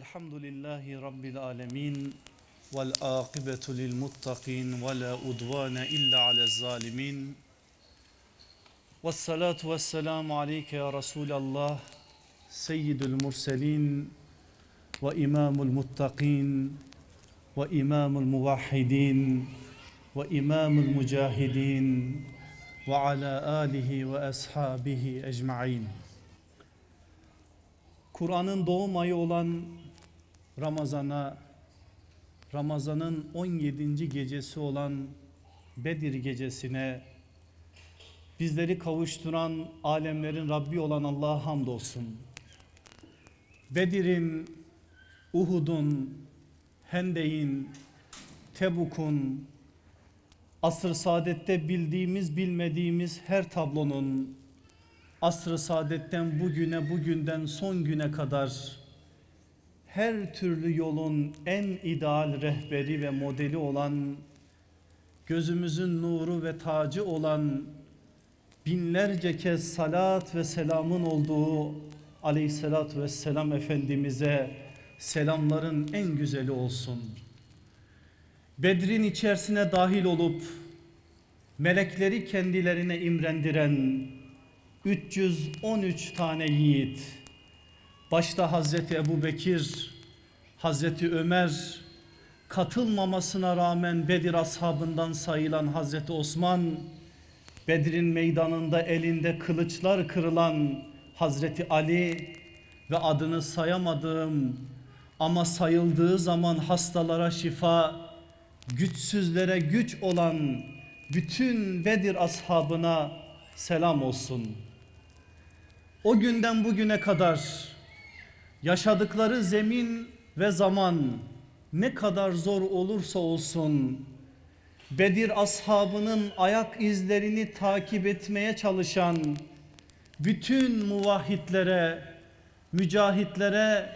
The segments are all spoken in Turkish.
الحمد لله رب العالمين والآقبة للمتقين ولا أدوان إلا على الظالمين والصلاة والسلام عليك يا رسول الله سيد المرسلين وإمام المتقين وإمام الموحدين وإمام المجاهدين وعلى آله وأصحابه أجمعين Kur'an'ın doğum ayı olan Ramazan'a, Ramazan'ın 17. gecesi olan Bedir gecesine bizleri kavuşturan alemlerin Rabbi olan Allah'a hamdolsun. Bedir'in, Uhud'un, Hendey'in, Tebuk'un, asr saadette bildiğimiz bilmediğimiz her tablonun asr saadetten bugüne bugünden son güne kadar her türlü yolun en ideal rehberi ve modeli olan, gözümüzün nuru ve tacı olan, binlerce kez salat ve selamın olduğu aleyhissalatü vesselam Efendimiz'e selamların en güzeli olsun. Bedrin içerisine dahil olup melekleri kendilerine imrendiren 313 tane yiğit, başta Hazreti Ebu Bekir, Hazreti Ömer katılmamasına rağmen Bedir ashabından sayılan Hazreti Osman, Bedir'in meydanında elinde kılıçlar kırılan Hazreti Ali ve adını sayamadığım ama sayıldığı zaman hastalara şifa, güçsüzlere güç olan bütün Bedir ashabına selam olsun. O günden bugüne kadar Yaşadıkları zemin ve zaman ne kadar zor olursa olsun Bedir ashabının ayak izlerini takip etmeye çalışan bütün muvahitlere, mücahitlere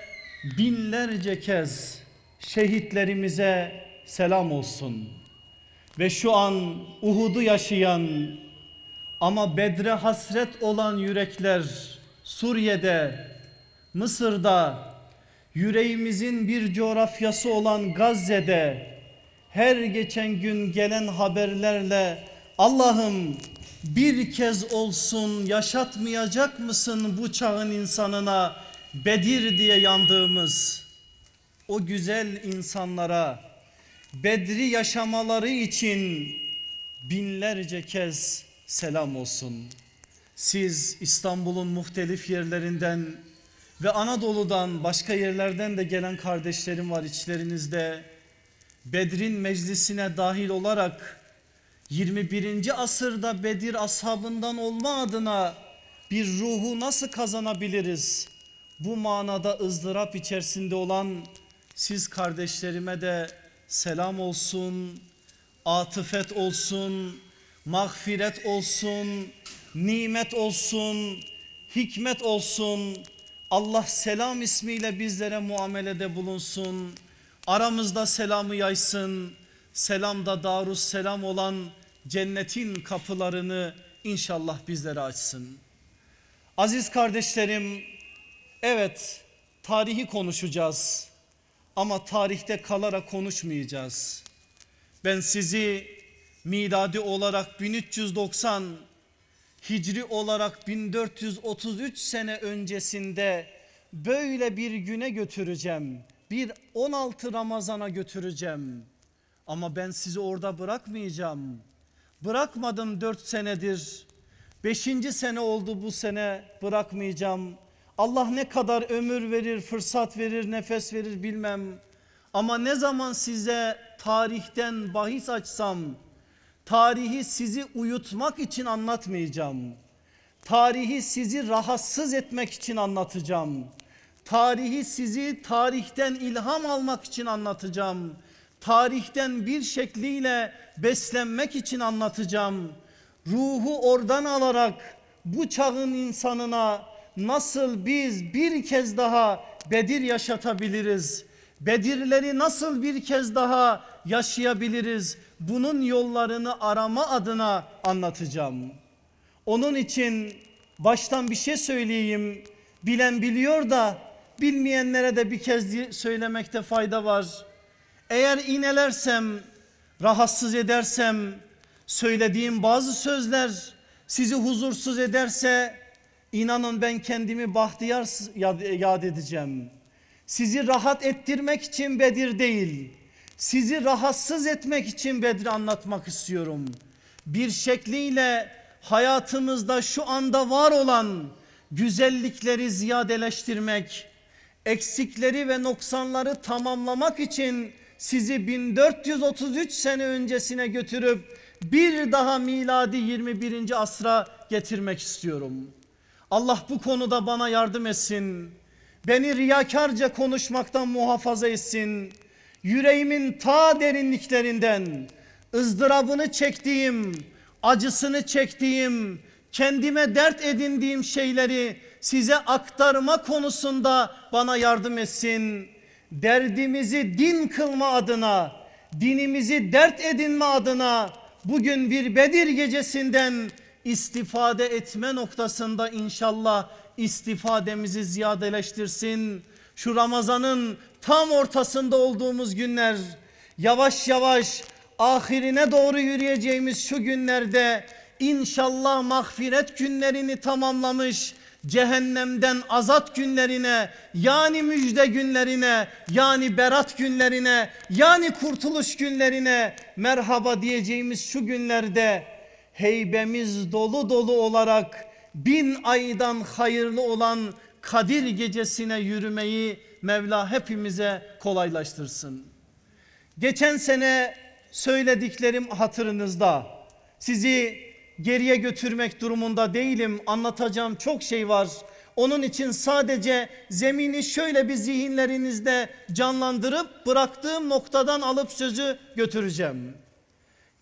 binlerce kez şehitlerimize selam olsun. Ve şu an Uhud'u yaşayan ama Bedre hasret olan yürekler Suriye'de, Mısır'da, yüreğimizin bir coğrafyası olan Gazze'de her geçen gün gelen haberlerle Allah'ım bir kez olsun yaşatmayacak mısın bu çağın insanına Bedir diye yandığımız o güzel insanlara Bedri yaşamaları için binlerce kez selam olsun. Siz İstanbul'un muhtelif yerlerinden ve Anadolu'dan başka yerlerden de gelen kardeşlerim var içlerinizde. Bedir'in meclisine dahil olarak 21. asırda Bedir ashabından olma adına bir ruhu nasıl kazanabiliriz? Bu manada ızdırap içerisinde olan siz kardeşlerime de selam olsun, atıfet olsun, mağfiret olsun, nimet olsun, hikmet olsun, Allah selam ismiyle bizlere muamelede bulunsun. Aramızda selamı yaysın. selam da darus selam olan cennetin kapılarını inşallah bizlere açsın. Aziz kardeşlerim evet tarihi konuşacağız ama tarihte kalarak konuşmayacağız. Ben sizi miladi olarak 1390 hicri olarak 1433 sene öncesinde böyle bir güne götüreceğim. Bir 16 Ramazan'a götüreceğim. Ama ben sizi orada bırakmayacağım. Bırakmadım 4 senedir. 5. sene oldu bu sene bırakmayacağım. Allah ne kadar ömür verir, fırsat verir, nefes verir bilmem. Ama ne zaman size tarihten bahis açsam tarihi sizi uyutmak için anlatmayacağım. Tarihi sizi rahatsız etmek için anlatacağım. Tarihi sizi tarihten ilham almak için anlatacağım. Tarihten bir şekliyle beslenmek için anlatacağım. Ruhu oradan alarak bu çağın insanına nasıl biz bir kez daha Bedir yaşatabiliriz? Bedirleri nasıl bir kez daha yaşayabiliriz? Bunun yollarını arama adına anlatacağım. Onun için baştan bir şey söyleyeyim. Bilen biliyor da bilmeyenlere de bir kez söylemekte fayda var. Eğer inelersem, rahatsız edersem, söylediğim bazı sözler sizi huzursuz ederse inanın ben kendimi bahtiyar yad edeceğim. Sizi rahat ettirmek için Bedir değil. Sizi rahatsız etmek için bedir anlatmak istiyorum. Bir şekliyle hayatımızda şu anda var olan güzellikleri ziyadeleştirmek, eksikleri ve noksanları tamamlamak için sizi 1433 sene öncesine götürüp bir daha miladi 21. asra getirmek istiyorum. Allah bu konuda bana yardım etsin. Beni riyakarca konuşmaktan muhafaza etsin. Yüreğimin ta derinliklerinden ızdırabını çektiğim, acısını çektiğim, kendime dert edindiğim şeyleri size aktarma konusunda bana yardım etsin. Derdimizi din kılma adına, dinimizi dert edinme adına bugün bir Bedir gecesinden istifade etme noktasında inşallah istifademizi ziyadeleştirsin. Şu Ramazan'ın tam ortasında olduğumuz günler yavaş yavaş ahirine doğru yürüyeceğimiz şu günlerde inşallah mahfiret günlerini tamamlamış cehennemden azat günlerine yani müjde günlerine yani berat günlerine yani kurtuluş günlerine merhaba diyeceğimiz şu günlerde heybemiz dolu dolu olarak bin aydan hayırlı olan Kadir gecesine yürümeyi Mevla hepimize kolaylaştırsın. Geçen sene söylediklerim hatırınızda. Sizi geriye götürmek durumunda değilim. Anlatacağım çok şey var. Onun için sadece zemini şöyle bir zihinlerinizde canlandırıp bıraktığım noktadan alıp sözü götüreceğim.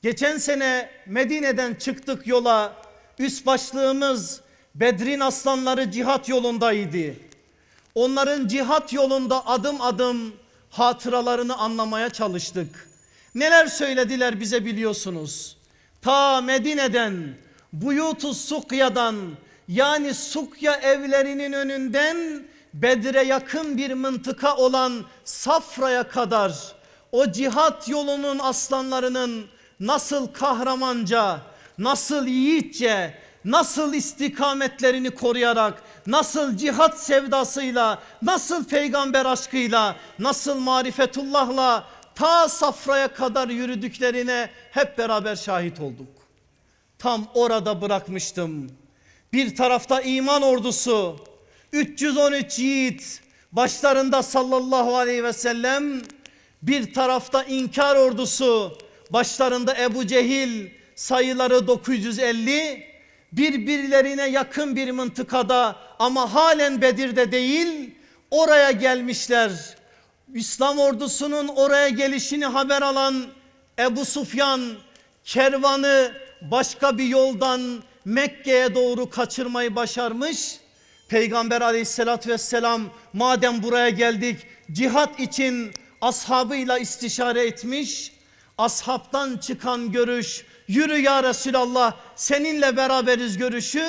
Geçen sene Medine'den çıktık yola. Üst başlığımız Bedrin aslanları cihat yolundaydı. Onların cihat yolunda adım adım hatıralarını anlamaya çalıştık. Neler söylediler bize biliyorsunuz. Ta Medine'den Buyutu Sukya'dan yani Sukya evlerinin önünden Bedir'e yakın bir mıntıka olan Safra'ya kadar o cihat yolunun aslanlarının nasıl kahramanca, nasıl yiğitçe, nasıl istikametlerini koruyarak, nasıl cihat sevdasıyla, nasıl peygamber aşkıyla, nasıl marifetullahla ta safraya kadar yürüdüklerine hep beraber şahit olduk. Tam orada bırakmıştım. Bir tarafta iman ordusu, 313 yiğit başlarında sallallahu aleyhi ve sellem bir tarafta inkar ordusu Başlarında Ebu Cehil sayıları 950 birbirlerine yakın bir mıntıkada ama halen Bedir'de değil oraya gelmişler. İslam ordusunun oraya gelişini haber alan Ebu Sufyan kervanı başka bir yoldan Mekke'ye doğru kaçırmayı başarmış. Peygamber aleyhissalatü vesselam madem buraya geldik cihat için ashabıyla istişare etmiş. Ashabtan çıkan görüş yürü ya Resulallah seninle beraberiz görüşü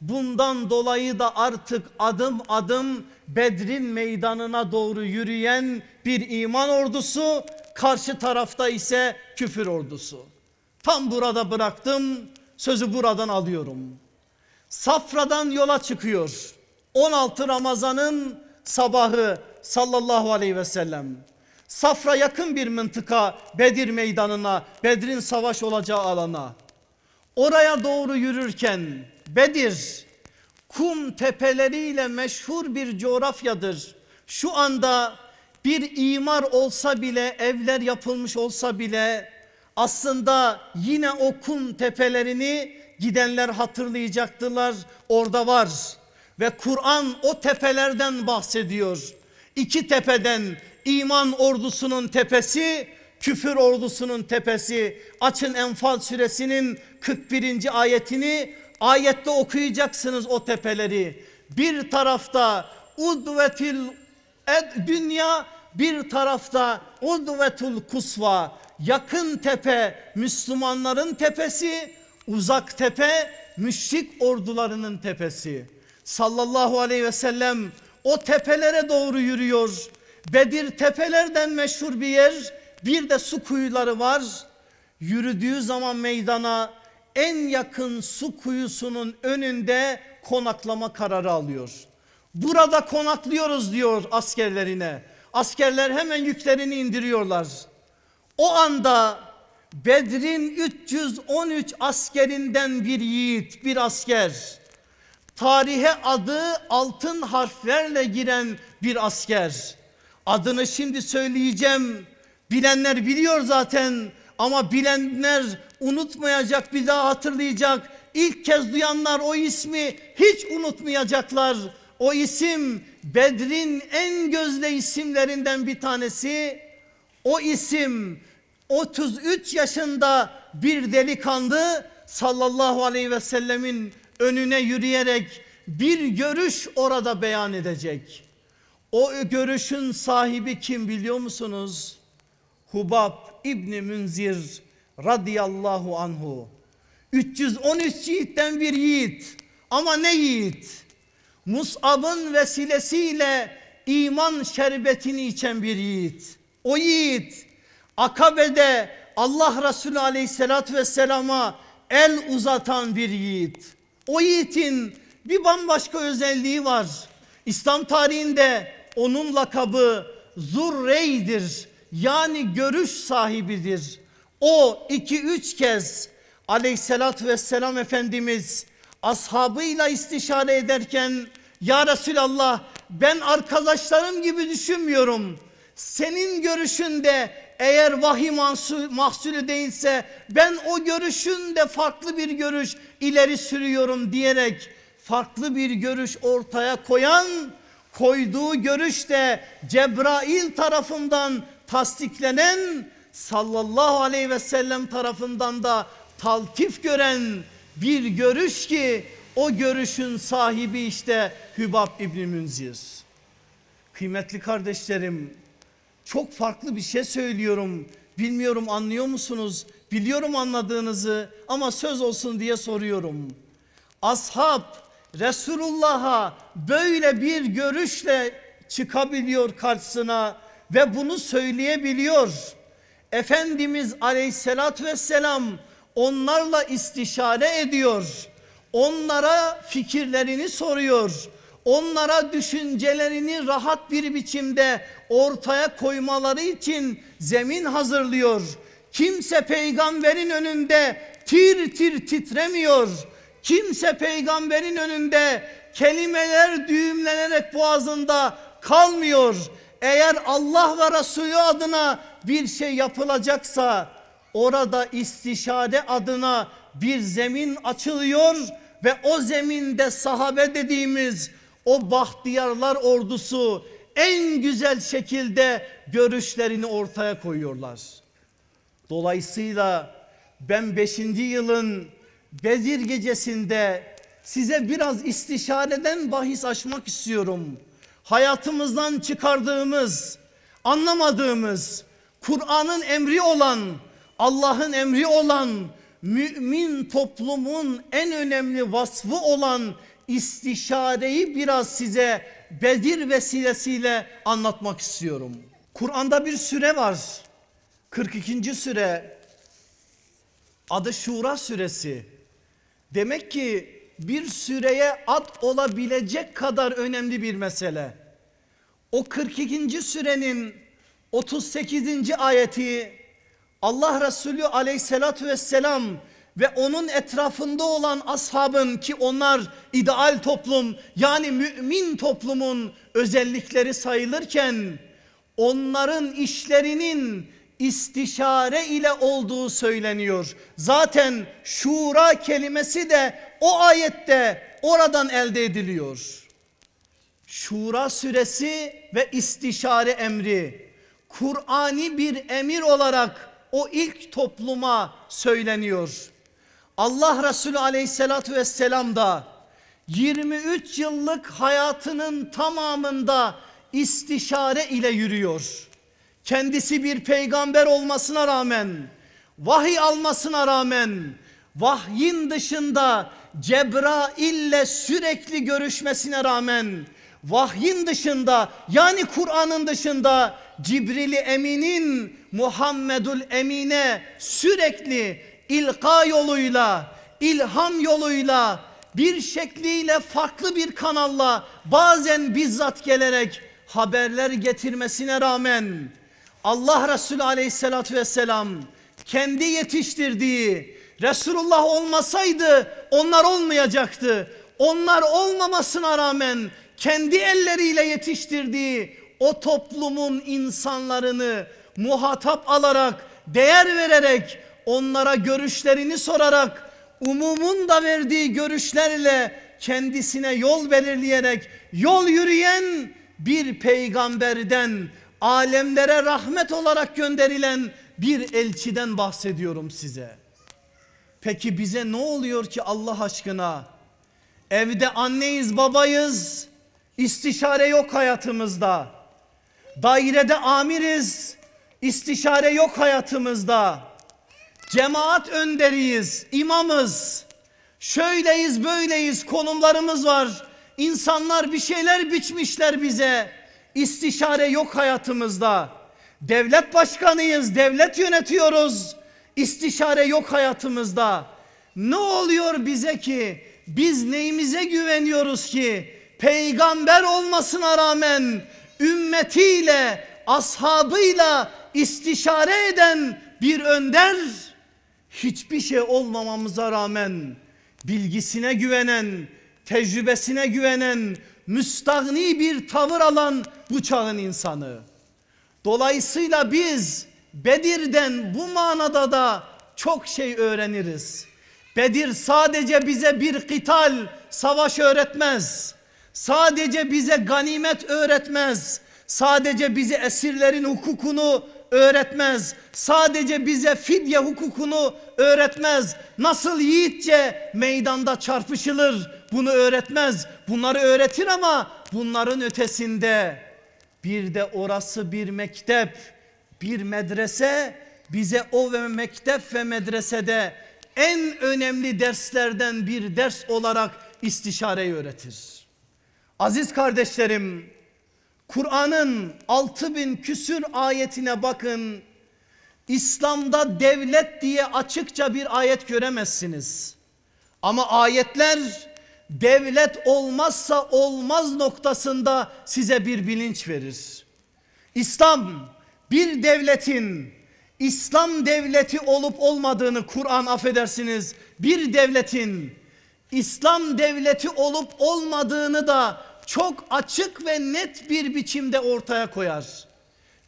bundan dolayı da artık adım adım Bedrin meydanına doğru yürüyen bir iman ordusu karşı tarafta ise küfür ordusu. Tam burada bıraktım sözü buradan alıyorum. Safra'dan yola çıkıyor. 16 Ramazan'ın sabahı sallallahu aleyhi ve sellem Safra yakın bir mıntıka Bedir meydanına, Bedir'in savaş olacağı alana. Oraya doğru yürürken Bedir kum tepeleriyle meşhur bir coğrafyadır. Şu anda bir imar olsa bile evler yapılmış olsa bile aslında yine o kum tepelerini gidenler hatırlayacaktılar orada var. Ve Kur'an o tepelerden bahsediyor. İki tepeden İman ordusunun tepesi, küfür ordusunun tepesi. Açın Enfal suresinin 41. ayetini ayette okuyacaksınız o tepeleri. Bir tarafta udvetil ed dünya bir tarafta udvetul kusva yakın tepe Müslümanların tepesi uzak tepe müşrik ordularının tepesi sallallahu aleyhi ve sellem o tepelere doğru yürüyor Bedir tepelerden meşhur bir yer. Bir de su kuyuları var. Yürüdüğü zaman meydana en yakın su kuyusunun önünde konaklama kararı alıyor. Burada konaklıyoruz diyor askerlerine. Askerler hemen yüklerini indiriyorlar. O anda Bedir'in 313 askerinden bir yiğit, bir asker. Tarihe adı altın harflerle giren bir asker. Adını şimdi söyleyeceğim. Bilenler biliyor zaten ama bilenler unutmayacak bir daha hatırlayacak. İlk kez duyanlar o ismi hiç unutmayacaklar. O isim Bedrin en gözde isimlerinden bir tanesi. O isim 33 yaşında bir delikanlı sallallahu aleyhi ve sellemin önüne yürüyerek bir görüş orada beyan edecek. O görüşün sahibi kim biliyor musunuz? Hubab İbni Münzir radıyallahu anhu. 313 yiğitten bir yiğit ama ne yiğit? Mus'ab'ın vesilesiyle iman şerbetini içen bir yiğit. O yiğit Akabe'de Allah Resulü aleyhissalatü vesselama el uzatan bir yiğit. O yiğitin bir bambaşka özelliği var. İslam tarihinde onun lakabı Zurre'ydir. Yani görüş sahibidir. O iki üç kez aleyhissalatü vesselam Efendimiz ashabıyla istişare ederken ya Resulallah ben arkadaşlarım gibi düşünmüyorum. Senin görüşünde eğer vahiy mahsulü değilse ben o görüşün de farklı bir görüş ileri sürüyorum diyerek farklı bir görüş ortaya koyan koyduğu görüş de Cebrail tarafından tasdiklenen sallallahu aleyhi ve sellem tarafından da taltif gören bir görüş ki o görüşün sahibi işte Hübab İbni Münzir. Kıymetli kardeşlerim çok farklı bir şey söylüyorum. Bilmiyorum anlıyor musunuz? Biliyorum anladığınızı ama söz olsun diye soruyorum. Ashab Resulullah'a böyle bir görüşle çıkabiliyor karşısına ve bunu söyleyebiliyor. Efendimiz aleyhissalat vesselam onlarla istişare ediyor. Onlara fikirlerini soruyor. Onlara düşüncelerini rahat bir biçimde ortaya koymaları için zemin hazırlıyor. Kimse peygamberin önünde tir tir titremiyor Kimse peygamberin önünde kelimeler düğümlenerek boğazında kalmıyor. Eğer Allah ve Resulü adına bir şey yapılacaksa orada istişade adına bir zemin açılıyor ve o zeminde sahabe dediğimiz o bahtiyarlar ordusu en güzel şekilde görüşlerini ortaya koyuyorlar. Dolayısıyla ben 5. yılın Bedir gecesinde size biraz istişareden bahis açmak istiyorum. Hayatımızdan çıkardığımız, anlamadığımız, Kur'an'ın emri olan, Allah'ın emri olan, mümin toplumun en önemli vasfı olan istişareyi biraz size Bedir vesilesiyle anlatmak istiyorum. Kur'an'da bir süre var. 42. süre adı Şura suresi. Demek ki bir süreye at olabilecek kadar önemli bir mesele. O 42. sürenin 38. ayeti Allah Resulü aleyhissalatü vesselam ve onun etrafında olan ashabın ki onlar ideal toplum yani mümin toplumun özellikleri sayılırken onların işlerinin istişare ile olduğu söyleniyor. Zaten şura kelimesi de o ayette oradan elde ediliyor. Şura süresi ve istişare emri Kur'ani bir emir olarak o ilk topluma söyleniyor. Allah Resulü aleyhissalatü vesselam da 23 yıllık hayatının tamamında istişare ile yürüyor kendisi bir peygamber olmasına rağmen vahiy almasına rağmen vahyin dışında Cebrail'le sürekli görüşmesine rağmen vahyin dışında yani Kur'an'ın dışında Cibril-i Emin'in Muhammedül Emin'e sürekli ilka yoluyla ilham yoluyla bir şekliyle farklı bir kanalla bazen bizzat gelerek haberler getirmesine rağmen Allah Resulü aleyhissalatü vesselam kendi yetiştirdiği Resulullah olmasaydı onlar olmayacaktı. Onlar olmamasına rağmen kendi elleriyle yetiştirdiği o toplumun insanlarını muhatap alarak değer vererek onlara görüşlerini sorarak umumun da verdiği görüşlerle kendisine yol belirleyerek yol yürüyen bir peygamberden alemlere rahmet olarak gönderilen bir elçiden bahsediyorum size. Peki bize ne oluyor ki Allah aşkına? Evde anneyiz babayız istişare yok hayatımızda. Dairede amiriz istişare yok hayatımızda. Cemaat önderiyiz imamız. Şöyleyiz böyleyiz konumlarımız var. İnsanlar bir şeyler biçmişler bize İstişare yok hayatımızda. Devlet başkanıyız, devlet yönetiyoruz. İstişare yok hayatımızda. Ne oluyor bize ki? Biz neyimize güveniyoruz ki? Peygamber olmasına rağmen ümmetiyle, ashabıyla istişare eden bir önder hiçbir şey olmamamıza rağmen bilgisine güvenen, tecrübesine güvenen, müstahni bir tavır alan bu çağın insanı. Dolayısıyla biz Bedir'den bu manada da çok şey öğreniriz. Bedir sadece bize bir kital savaş öğretmez. Sadece bize ganimet öğretmez. Sadece bize esirlerin hukukunu öğretmez. Sadece bize fidye hukukunu öğretmez. Nasıl yiğitçe meydanda çarpışılır bunu öğretmez. Bunları öğretir ama bunların ötesinde bir de orası bir mektep, bir medrese bize o ve mektep ve medresede en önemli derslerden bir ders olarak istişareyi öğretir. Aziz kardeşlerim Kur'an'ın 6000 küsür ayetine bakın. İslam'da devlet diye açıkça bir ayet göremezsiniz. Ama ayetler devlet olmazsa olmaz noktasında size bir bilinç verir. İslam bir devletin İslam devleti olup olmadığını Kur'an affedersiniz bir devletin İslam devleti olup olmadığını da çok açık ve net bir biçimde ortaya koyar.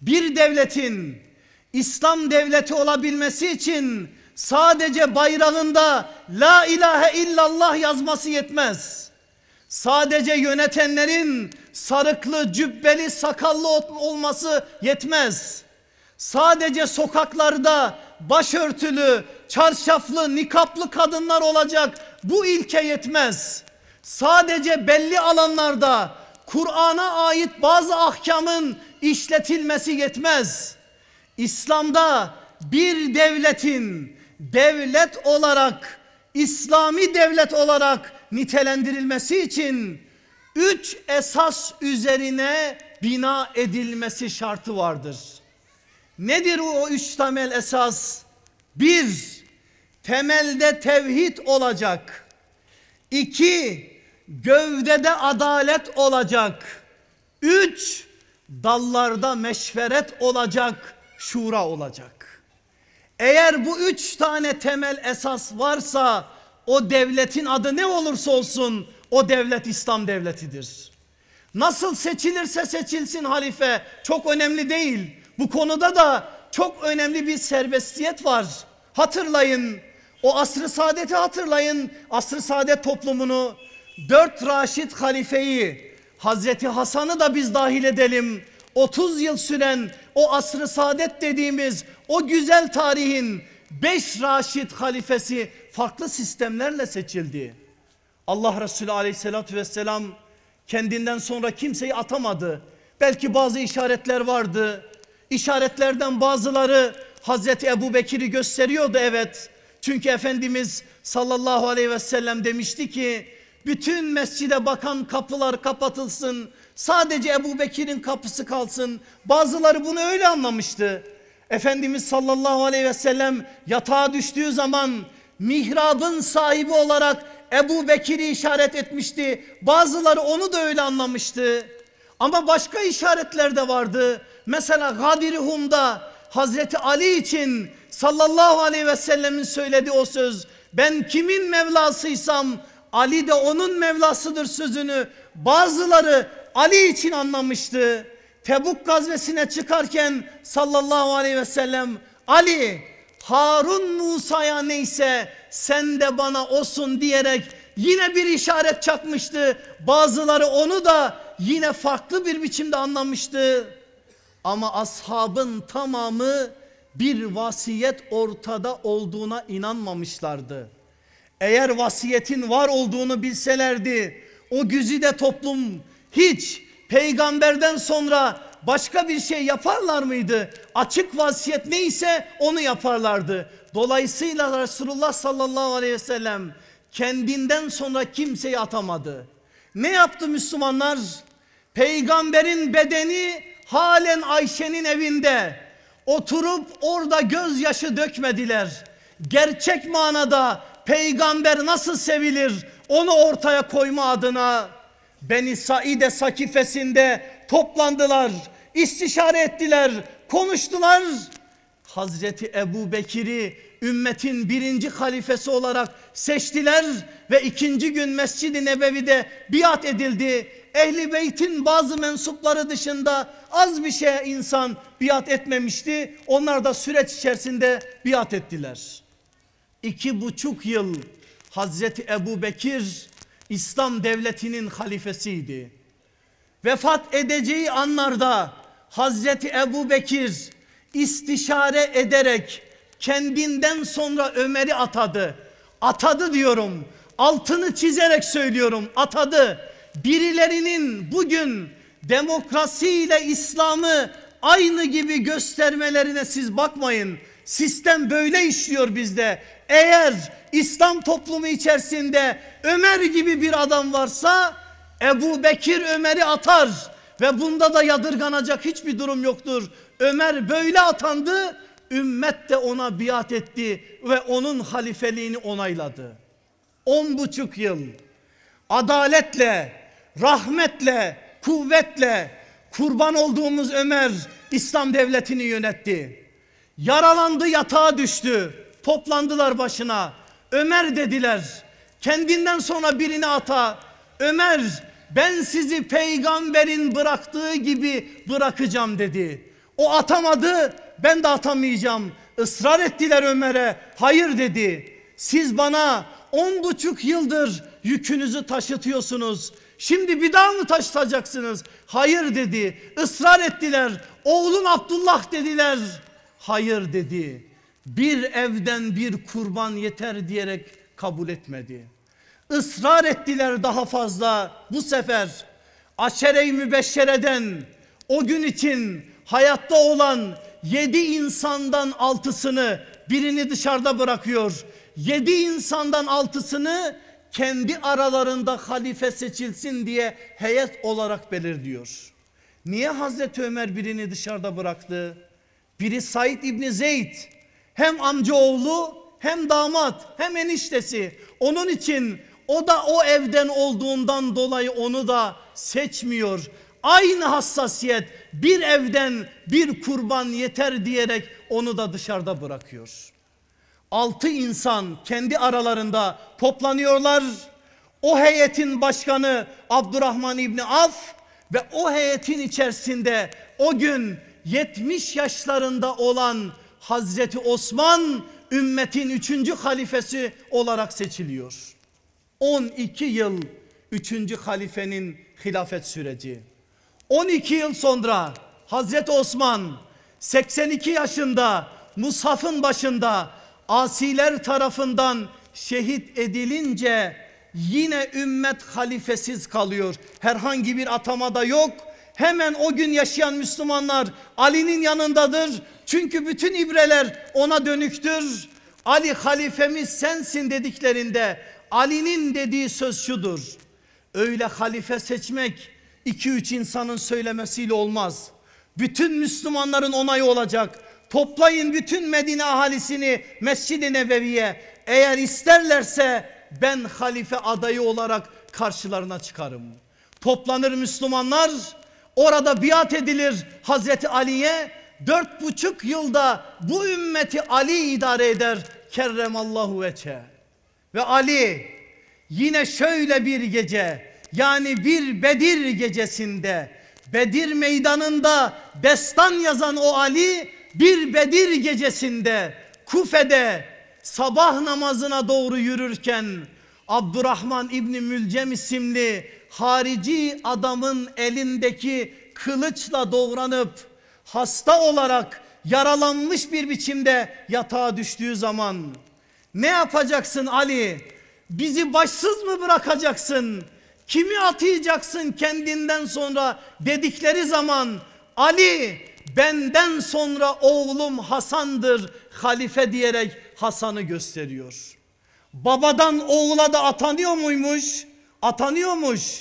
Bir devletin İslam devleti olabilmesi için sadece bayrağında la ilahe illallah yazması yetmez. Sadece yönetenlerin sarıklı, cübbeli, sakallı olması yetmez. Sadece sokaklarda başörtülü, çarşaflı, nikaplı kadınlar olacak bu ilke yetmez sadece belli alanlarda Kur'an'a ait bazı ahkamın işletilmesi yetmez. İslam'da bir devletin devlet olarak İslami devlet olarak nitelendirilmesi için üç esas üzerine bina edilmesi şartı vardır. Nedir o üç temel esas? Bir, temelde tevhid olacak. İki, gövdede adalet olacak. Üç, dallarda meşveret olacak, şura olacak. Eğer bu üç tane temel esas varsa o devletin adı ne olursa olsun o devlet İslam devletidir. Nasıl seçilirse seçilsin halife çok önemli değil. Bu konuda da çok önemli bir serbestiyet var. Hatırlayın o asrı ı saadeti hatırlayın. asrı ı saadet toplumunu dört Raşid halifeyi Hazreti Hasan'ı da biz dahil edelim. 30 yıl süren o asrı saadet dediğimiz o güzel tarihin 5 Raşid halifesi farklı sistemlerle seçildi. Allah Resulü aleyhissalatü vesselam kendinden sonra kimseyi atamadı. Belki bazı işaretler vardı. İşaretlerden bazıları Hazreti Ebu Bekir'i gösteriyordu evet. Çünkü Efendimiz sallallahu aleyhi ve sellem demişti ki bütün mescide bakan kapılar kapatılsın. Sadece Ebu Bekir'in kapısı kalsın. Bazıları bunu öyle anlamıştı. Efendimiz sallallahu aleyhi ve sellem yatağa düştüğü zaman mihrabın sahibi olarak Ebu Bekir'i işaret etmişti. Bazıları onu da öyle anlamıştı. Ama başka işaretler de vardı. Mesela Gadir Hum'da Hazreti Ali için sallallahu aleyhi ve sellemin söylediği o söz. Ben kimin Mevlasıysam Ali de onun Mevlasıdır sözünü bazıları Ali için anlamıştı. Tebuk gazvesine çıkarken sallallahu aleyhi ve sellem Ali Harun Musa'ya neyse sen de bana olsun diyerek yine bir işaret çakmıştı. Bazıları onu da yine farklı bir biçimde anlamıştı. Ama ashabın tamamı bir vasiyet ortada olduğuna inanmamışlardı. Eğer vasiyetin var olduğunu bilselerdi o güzide toplum hiç peygamberden sonra başka bir şey yaparlar mıydı? Açık vasiyet neyse onu yaparlardı. Dolayısıyla Resulullah sallallahu aleyhi ve sellem kendinden sonra kimseyi atamadı. Ne yaptı Müslümanlar? Peygamberin bedeni halen Ayşe'nin evinde. Oturup orada gözyaşı dökmediler. Gerçek manada peygamber nasıl sevilir onu ortaya koyma adına Beni Saide Sakifesinde toplandılar, istişare ettiler, konuştular. Hazreti Ebu Bekir'i ümmetin birinci halifesi olarak seçtiler ve ikinci gün Mescid-i Nebevi'de biat edildi. Ehli Beyt'in bazı mensupları dışında az bir şeye insan biat etmemişti. Onlar da süreç içerisinde biat ettiler iki buçuk yıl Hazreti Ebu Bekir İslam devletinin halifesiydi. Vefat edeceği anlarda Hazreti Ebu Bekir istişare ederek kendinden sonra Ömer'i atadı. Atadı diyorum altını çizerek söylüyorum atadı. Birilerinin bugün demokrasiyle İslam'ı aynı gibi göstermelerine siz bakmayın. Sistem böyle işliyor bizde eğer İslam toplumu içerisinde Ömer gibi bir adam varsa Ebu Bekir Ömer'i atar ve bunda da yadırganacak hiçbir durum yoktur. Ömer böyle atandı ümmet de ona biat etti ve onun halifeliğini onayladı. On buçuk yıl adaletle, rahmetle, kuvvetle kurban olduğumuz Ömer İslam devletini yönetti. Yaralandı yatağa düştü. Toplandılar başına. Ömer dediler. Kendinden sonra birini ata. Ömer ben sizi peygamberin bıraktığı gibi bırakacağım dedi. O atamadı ben de atamayacağım. Israr ettiler Ömer'e hayır dedi. Siz bana on buçuk yıldır yükünüzü taşıtıyorsunuz. Şimdi bir daha mı taşıtacaksınız? Hayır dedi. Israr ettiler. Oğlun Abdullah dediler. Hayır dedi bir evden bir kurban yeter diyerek kabul etmedi. Israr ettiler daha fazla bu sefer aşere-i mübeşşereden o gün için hayatta olan yedi insandan altısını birini dışarıda bırakıyor. Yedi insandan altısını kendi aralarında halife seçilsin diye heyet olarak belirliyor. Niye Hazreti Ömer birini dışarıda bıraktı? Biri Said İbni Zeyd hem amcaoğlu hem damat hem eniştesi. Onun için o da o evden olduğundan dolayı onu da seçmiyor. Aynı hassasiyet bir evden bir kurban yeter diyerek onu da dışarıda bırakıyor. Altı insan kendi aralarında toplanıyorlar. O heyetin başkanı Abdurrahman İbni Af ve o heyetin içerisinde o gün 70 yaşlarında olan Hazreti Osman ümmetin üçüncü halifesi olarak seçiliyor. 12 yıl üçüncü halifenin hilafet süreci. 12 yıl sonra Hazreti Osman 82 yaşında Musaf'ın başında asiler tarafından şehit edilince yine ümmet halifesiz kalıyor. Herhangi bir atamada yok Hemen o gün yaşayan Müslümanlar Ali'nin yanındadır. Çünkü bütün ibreler ona dönüktür. Ali halifemiz sensin dediklerinde Ali'nin dediği söz şudur. Öyle halife seçmek iki üç insanın söylemesiyle olmaz. Bütün Müslümanların onayı olacak. Toplayın bütün Medine ahalisini Mescid-i Nebevi'ye. Eğer isterlerse ben halife adayı olarak karşılarına çıkarım. Toplanır Müslümanlar Orada biat edilir Hazreti Ali'ye. Dört buçuk yılda bu ümmeti Ali idare eder. Kerremallahu veçe. Ve Ali yine şöyle bir gece yani bir Bedir gecesinde Bedir meydanında destan yazan o Ali bir Bedir gecesinde Kufe'de sabah namazına doğru yürürken Abdurrahman İbni Mülcem isimli harici adamın elindeki kılıçla doğranıp hasta olarak yaralanmış bir biçimde yatağa düştüğü zaman ne yapacaksın Ali? Bizi başsız mı bırakacaksın? Kimi atayacaksın kendinden sonra dedikleri zaman Ali benden sonra oğlum Hasan'dır halife diyerek Hasan'ı gösteriyor. Babadan oğula da atanıyor muymuş? atanıyormuş.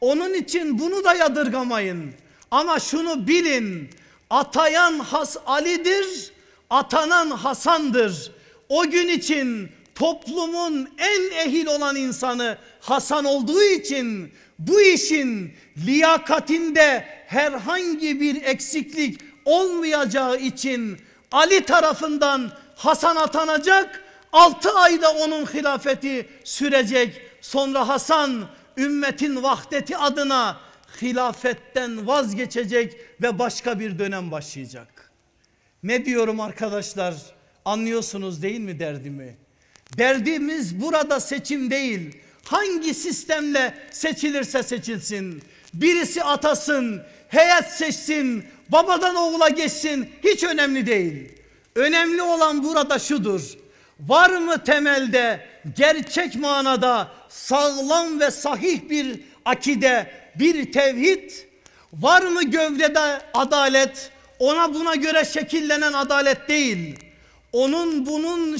Onun için bunu da yadırgamayın. Ama şunu bilin. Atayan Has Ali'dir, atanan Hasan'dır. O gün için toplumun en ehil olan insanı Hasan olduğu için bu işin liyakatinde herhangi bir eksiklik olmayacağı için Ali tarafından Hasan atanacak 6 ayda onun hilafeti sürecek Sonra Hasan ümmetin vahdeti adına hilafetten vazgeçecek ve başka bir dönem başlayacak. Ne diyorum arkadaşlar anlıyorsunuz değil mi derdimi? Derdimiz burada seçim değil. Hangi sistemle seçilirse seçilsin. Birisi atasın, heyet seçsin, babadan oğula geçsin hiç önemli değil. Önemli olan burada şudur. Var mı temelde gerçek manada sağlam ve sahih bir akide, bir tevhid? Var mı gövdede adalet? Ona buna göre şekillenen adalet değil. Onun bunun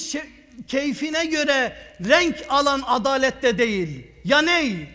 keyfine göre renk alan adalet de değil. Ya ney?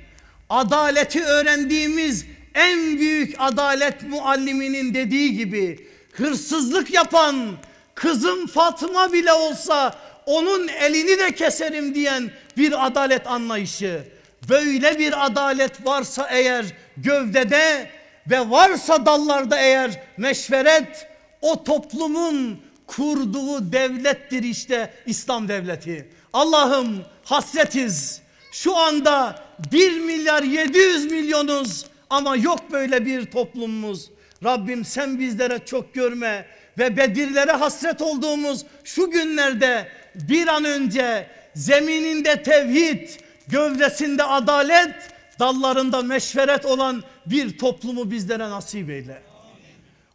Adaleti öğrendiğimiz en büyük adalet mualliminin dediği gibi hırsızlık yapan kızım Fatma bile olsa onun elini de keserim diyen bir adalet anlayışı. Böyle bir adalet varsa eğer gövdede ve varsa dallarda eğer meşveret o toplumun kurduğu devlettir işte İslam devleti. Allah'ım hasretiz. Şu anda 1 milyar 700 milyonuz ama yok böyle bir toplumumuz. Rabbim sen bizlere çok görme ve Bedirlere hasret olduğumuz şu günlerde bir an önce zemininde tevhid, gövdesinde adalet, dallarında meşveret olan bir toplumu bizlere nasip eyle.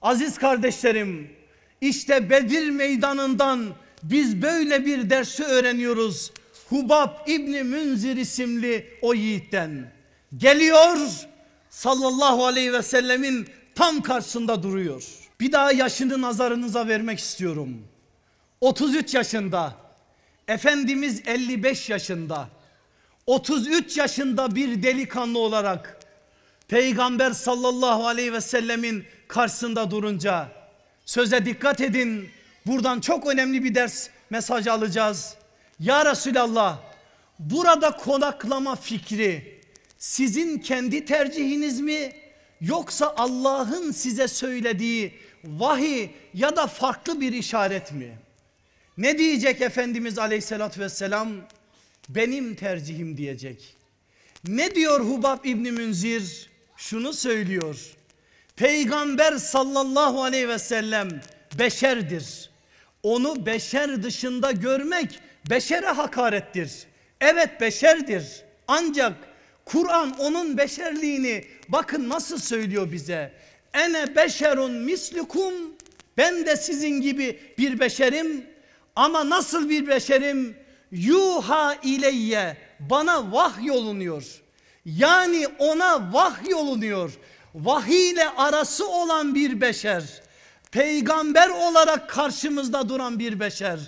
Aziz kardeşlerim işte Bedir meydanından biz böyle bir dersi öğreniyoruz. Hubab İbni Münzir isimli o yiğitten. Geliyor sallallahu aleyhi ve sellemin tam karşısında duruyor. Bir daha yaşını nazarınıza vermek istiyorum. 33 yaşında Efendimiz 55 yaşında 33 yaşında bir delikanlı olarak Peygamber sallallahu aleyhi ve sellemin karşısında durunca söze dikkat edin. Buradan çok önemli bir ders mesajı alacağız. Ya Resulallah burada konaklama fikri sizin kendi tercihiniz mi yoksa Allah'ın size söylediği vahi ya da farklı bir işaret mi? Ne diyecek Efendimiz aleyhissalatü vesselam? Benim tercihim diyecek. Ne diyor Hubab İbni Münzir? Şunu söylüyor. Peygamber sallallahu aleyhi ve sellem beşerdir. Onu beşer dışında görmek beşere hakarettir. Evet beşerdir ancak Kur'an onun beşerliğini bakın nasıl söylüyor bize. Ene beşerun mislukum ben de sizin gibi bir beşerim ama nasıl bir beşerim? Yuha ileyye bana vah yolunuyor. Yani ona vah yolunuyor. Vahiy ile arası olan bir beşer. Peygamber olarak karşımızda duran bir beşer.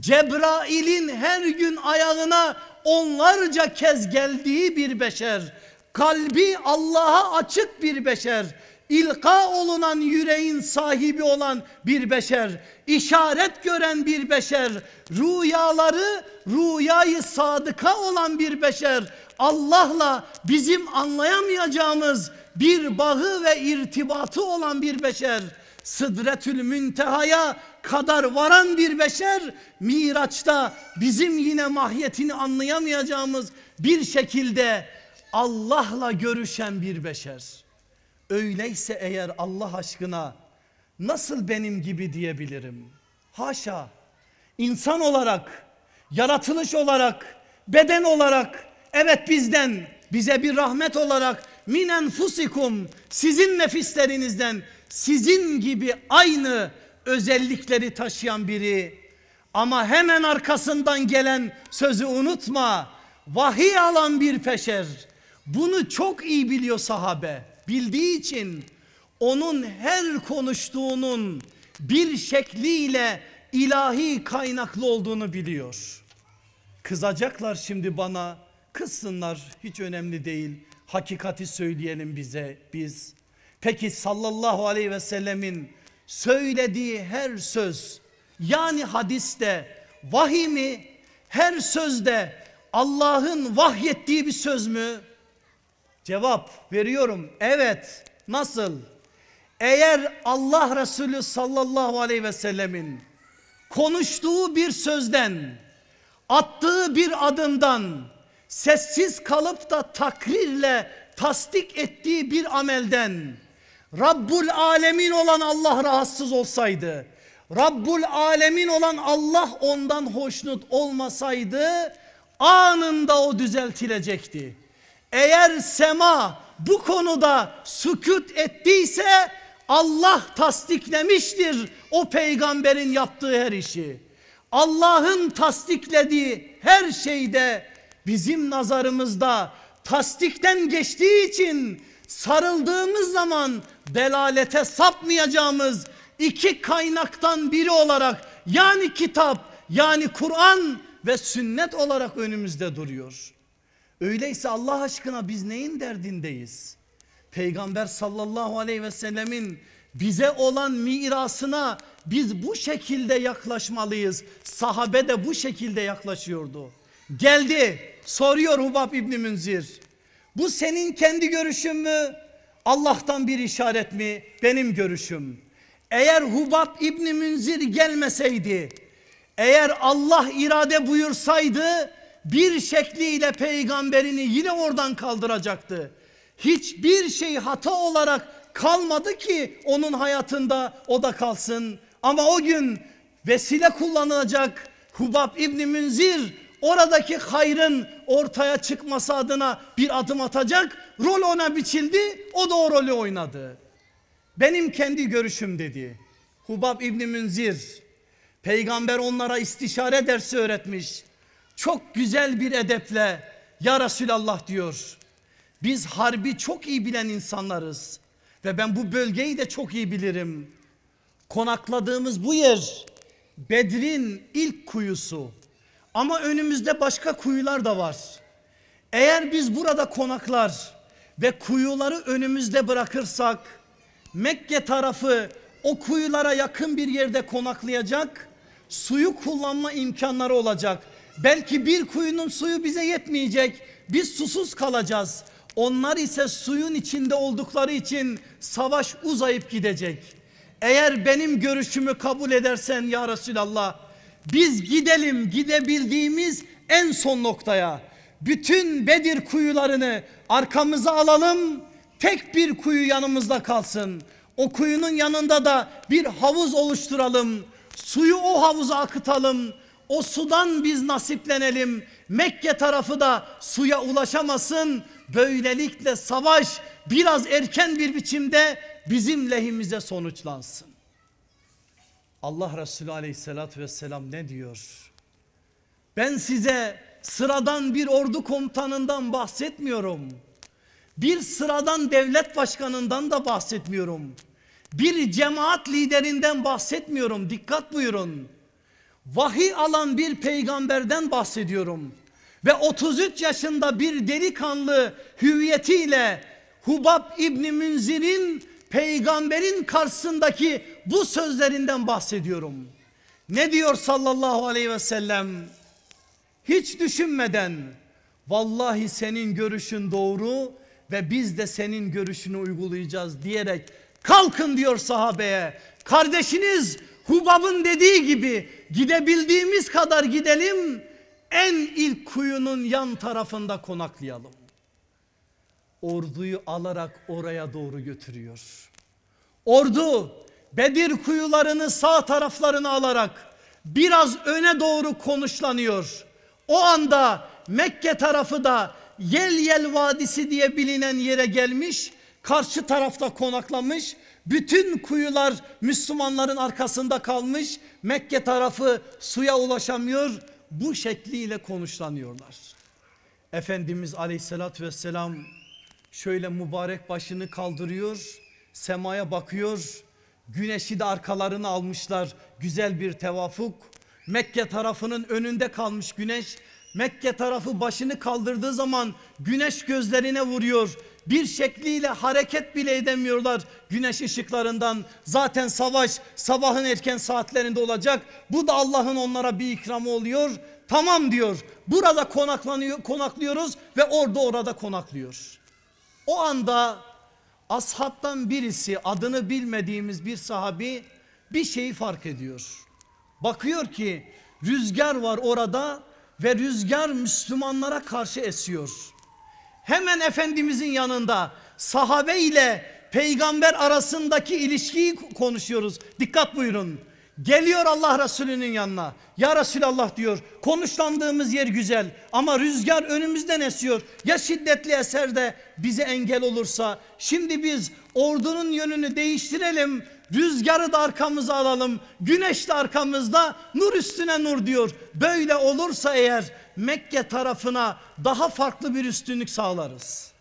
Cebrail'in her gün ayağına onlarca kez geldiği bir beşer. Kalbi Allah'a açık bir beşer ilka olunan yüreğin sahibi olan bir beşer, işaret gören bir beşer, rüyaları rüyayı sadıka olan bir beşer, Allah'la bizim anlayamayacağımız bir bağı ve irtibatı olan bir beşer, Sıdretül Münteha'ya kadar varan bir beşer, Miraç'ta bizim yine mahiyetini anlayamayacağımız bir şekilde Allah'la görüşen bir beşer. Öyleyse eğer Allah aşkına nasıl benim gibi diyebilirim? Haşa insan olarak, yaratılış olarak, beden olarak evet bizden bize bir rahmet olarak minen fusikum sizin nefislerinizden sizin gibi aynı özellikleri taşıyan biri ama hemen arkasından gelen sözü unutma vahiy alan bir peşer bunu çok iyi biliyor sahabe bildiği için onun her konuştuğunun bir şekliyle ilahi kaynaklı olduğunu biliyor. Kızacaklar şimdi bana kızsınlar hiç önemli değil hakikati söyleyelim bize biz. Peki sallallahu aleyhi ve sellemin söylediği her söz yani hadiste vahiy mi her sözde Allah'ın vahyettiği bir söz mü? Cevap veriyorum. Evet. Nasıl? Eğer Allah Resulü sallallahu aleyhi ve sellemin konuştuğu bir sözden, attığı bir adımdan, sessiz kalıp da takrirle tasdik ettiği bir amelden Rabbul Alemin olan Allah rahatsız olsaydı, Rabbul Alemin olan Allah ondan hoşnut olmasaydı anında o düzeltilecekti. Eğer sema bu konuda sükut ettiyse Allah tasdiklemiştir o peygamberin yaptığı her işi. Allah'ın tasdiklediği her şeyde bizim nazarımızda tasdikten geçtiği için sarıldığımız zaman delalete sapmayacağımız iki kaynaktan biri olarak yani kitap yani Kur'an ve sünnet olarak önümüzde duruyor. Öyleyse Allah aşkına biz neyin derdindeyiz? Peygamber sallallahu aleyhi ve sellemin bize olan mirasına biz bu şekilde yaklaşmalıyız. Sahabe de bu şekilde yaklaşıyordu. Geldi soruyor Hubab İbni Münzir. Bu senin kendi görüşün mü? Allah'tan bir işaret mi? Benim görüşüm. Eğer Hubab İbni Münzir gelmeseydi, eğer Allah irade buyursaydı bir şekliyle peygamberini yine oradan kaldıracaktı. Hiçbir şey hata olarak kalmadı ki onun hayatında o da kalsın. Ama o gün vesile kullanılacak Hubab İbni Münzir oradaki hayrın ortaya çıkması adına bir adım atacak. Rol ona biçildi o da o rolü oynadı. Benim kendi görüşüm dedi. Hubab İbni Münzir peygamber onlara istişare dersi öğretmiş çok güzel bir edeple ya Resulallah diyor. Biz harbi çok iyi bilen insanlarız ve ben bu bölgeyi de çok iyi bilirim. Konakladığımız bu yer Bedir'in ilk kuyusu ama önümüzde başka kuyular da var. Eğer biz burada konaklar ve kuyuları önümüzde bırakırsak Mekke tarafı o kuyulara yakın bir yerde konaklayacak suyu kullanma imkanları olacak. Belki bir kuyunun suyu bize yetmeyecek. Biz susuz kalacağız. Onlar ise suyun içinde oldukları için savaş uzayıp gidecek. Eğer benim görüşümü kabul edersen ya Resulallah biz gidelim gidebildiğimiz en son noktaya. Bütün Bedir kuyularını arkamıza alalım. Tek bir kuyu yanımızda kalsın. O kuyunun yanında da bir havuz oluşturalım. Suyu o havuza akıtalım o sudan biz nasiplenelim. Mekke tarafı da suya ulaşamasın. Böylelikle savaş biraz erken bir biçimde bizim lehimize sonuçlansın. Allah Resulü aleyhissalatü vesselam ne diyor? Ben size sıradan bir ordu komutanından bahsetmiyorum. Bir sıradan devlet başkanından da bahsetmiyorum. Bir cemaat liderinden bahsetmiyorum. Dikkat buyurun. Vahiy alan bir peygamberden bahsediyorum. Ve 33 yaşında bir delikanlı hüviyetiyle Hubab İbni Münzir'in peygamberin karşısındaki bu sözlerinden bahsediyorum. Ne diyor sallallahu aleyhi ve sellem? Hiç düşünmeden vallahi senin görüşün doğru ve biz de senin görüşünü uygulayacağız diyerek kalkın diyor sahabeye. Kardeşiniz Hubab'ın dediği gibi gidebildiğimiz kadar gidelim en ilk kuyunun yan tarafında konaklayalım. Orduyu alarak oraya doğru götürüyor. Ordu Bedir kuyularını sağ taraflarını alarak biraz öne doğru konuşlanıyor. O anda Mekke tarafı da Yel Yel Vadisi diye bilinen yere gelmiş. Karşı tarafta konaklamış. Bütün kuyular Müslümanların arkasında kalmış. Mekke tarafı suya ulaşamıyor. Bu şekliyle konuşlanıyorlar. Efendimiz aleyhissalatü vesselam şöyle mübarek başını kaldırıyor. Semaya bakıyor. Güneşi de arkalarını almışlar. Güzel bir tevafuk. Mekke tarafının önünde kalmış güneş. Mekke tarafı başını kaldırdığı zaman güneş gözlerine vuruyor bir şekliyle hareket bile edemiyorlar güneş ışıklarından. Zaten savaş sabahın erken saatlerinde olacak. Bu da Allah'ın onlara bir ikramı oluyor. Tamam diyor. Burada konaklanıyor, konaklıyoruz ve orada orada konaklıyor. O anda ashabtan birisi adını bilmediğimiz bir sahabi bir şeyi fark ediyor. Bakıyor ki rüzgar var orada ve rüzgar Müslümanlara karşı esiyor hemen Efendimizin yanında sahabe ile peygamber arasındaki ilişkiyi konuşuyoruz. Dikkat buyurun. Geliyor Allah Resulü'nün yanına. Ya Resulallah diyor konuşlandığımız yer güzel ama rüzgar önümüzden esiyor. Ya şiddetli eser de bize engel olursa şimdi biz ordunun yönünü değiştirelim Rüzgarı da arkamıza alalım. Güneş de arkamızda. Nur üstüne nur diyor. Böyle olursa eğer Mekke tarafına daha farklı bir üstünlük sağlarız.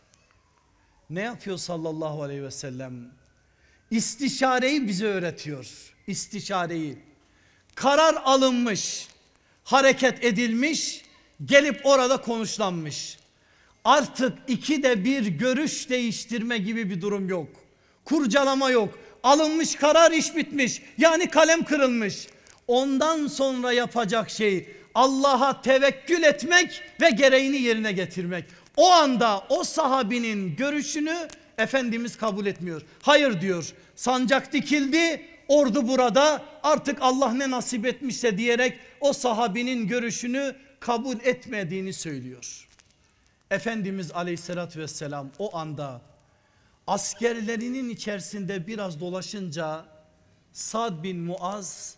Ne yapıyor sallallahu aleyhi ve sellem? İstişareyi bize öğretiyor. İstişareyi. Karar alınmış, hareket edilmiş, gelip orada konuşlanmış. Artık iki de bir görüş değiştirme gibi bir durum yok. Kurcalama yok. Alınmış karar iş bitmiş. Yani kalem kırılmış. Ondan sonra yapacak şey Allah'a tevekkül etmek ve gereğini yerine getirmek. O anda o sahabinin görüşünü Efendimiz kabul etmiyor. Hayır diyor sancak dikildi ordu burada artık Allah ne nasip etmişse diyerek o sahabinin görüşünü kabul etmediğini söylüyor. Efendimiz aleyhissalatü vesselam o anda askerlerinin içerisinde biraz dolaşınca Sad bin Muaz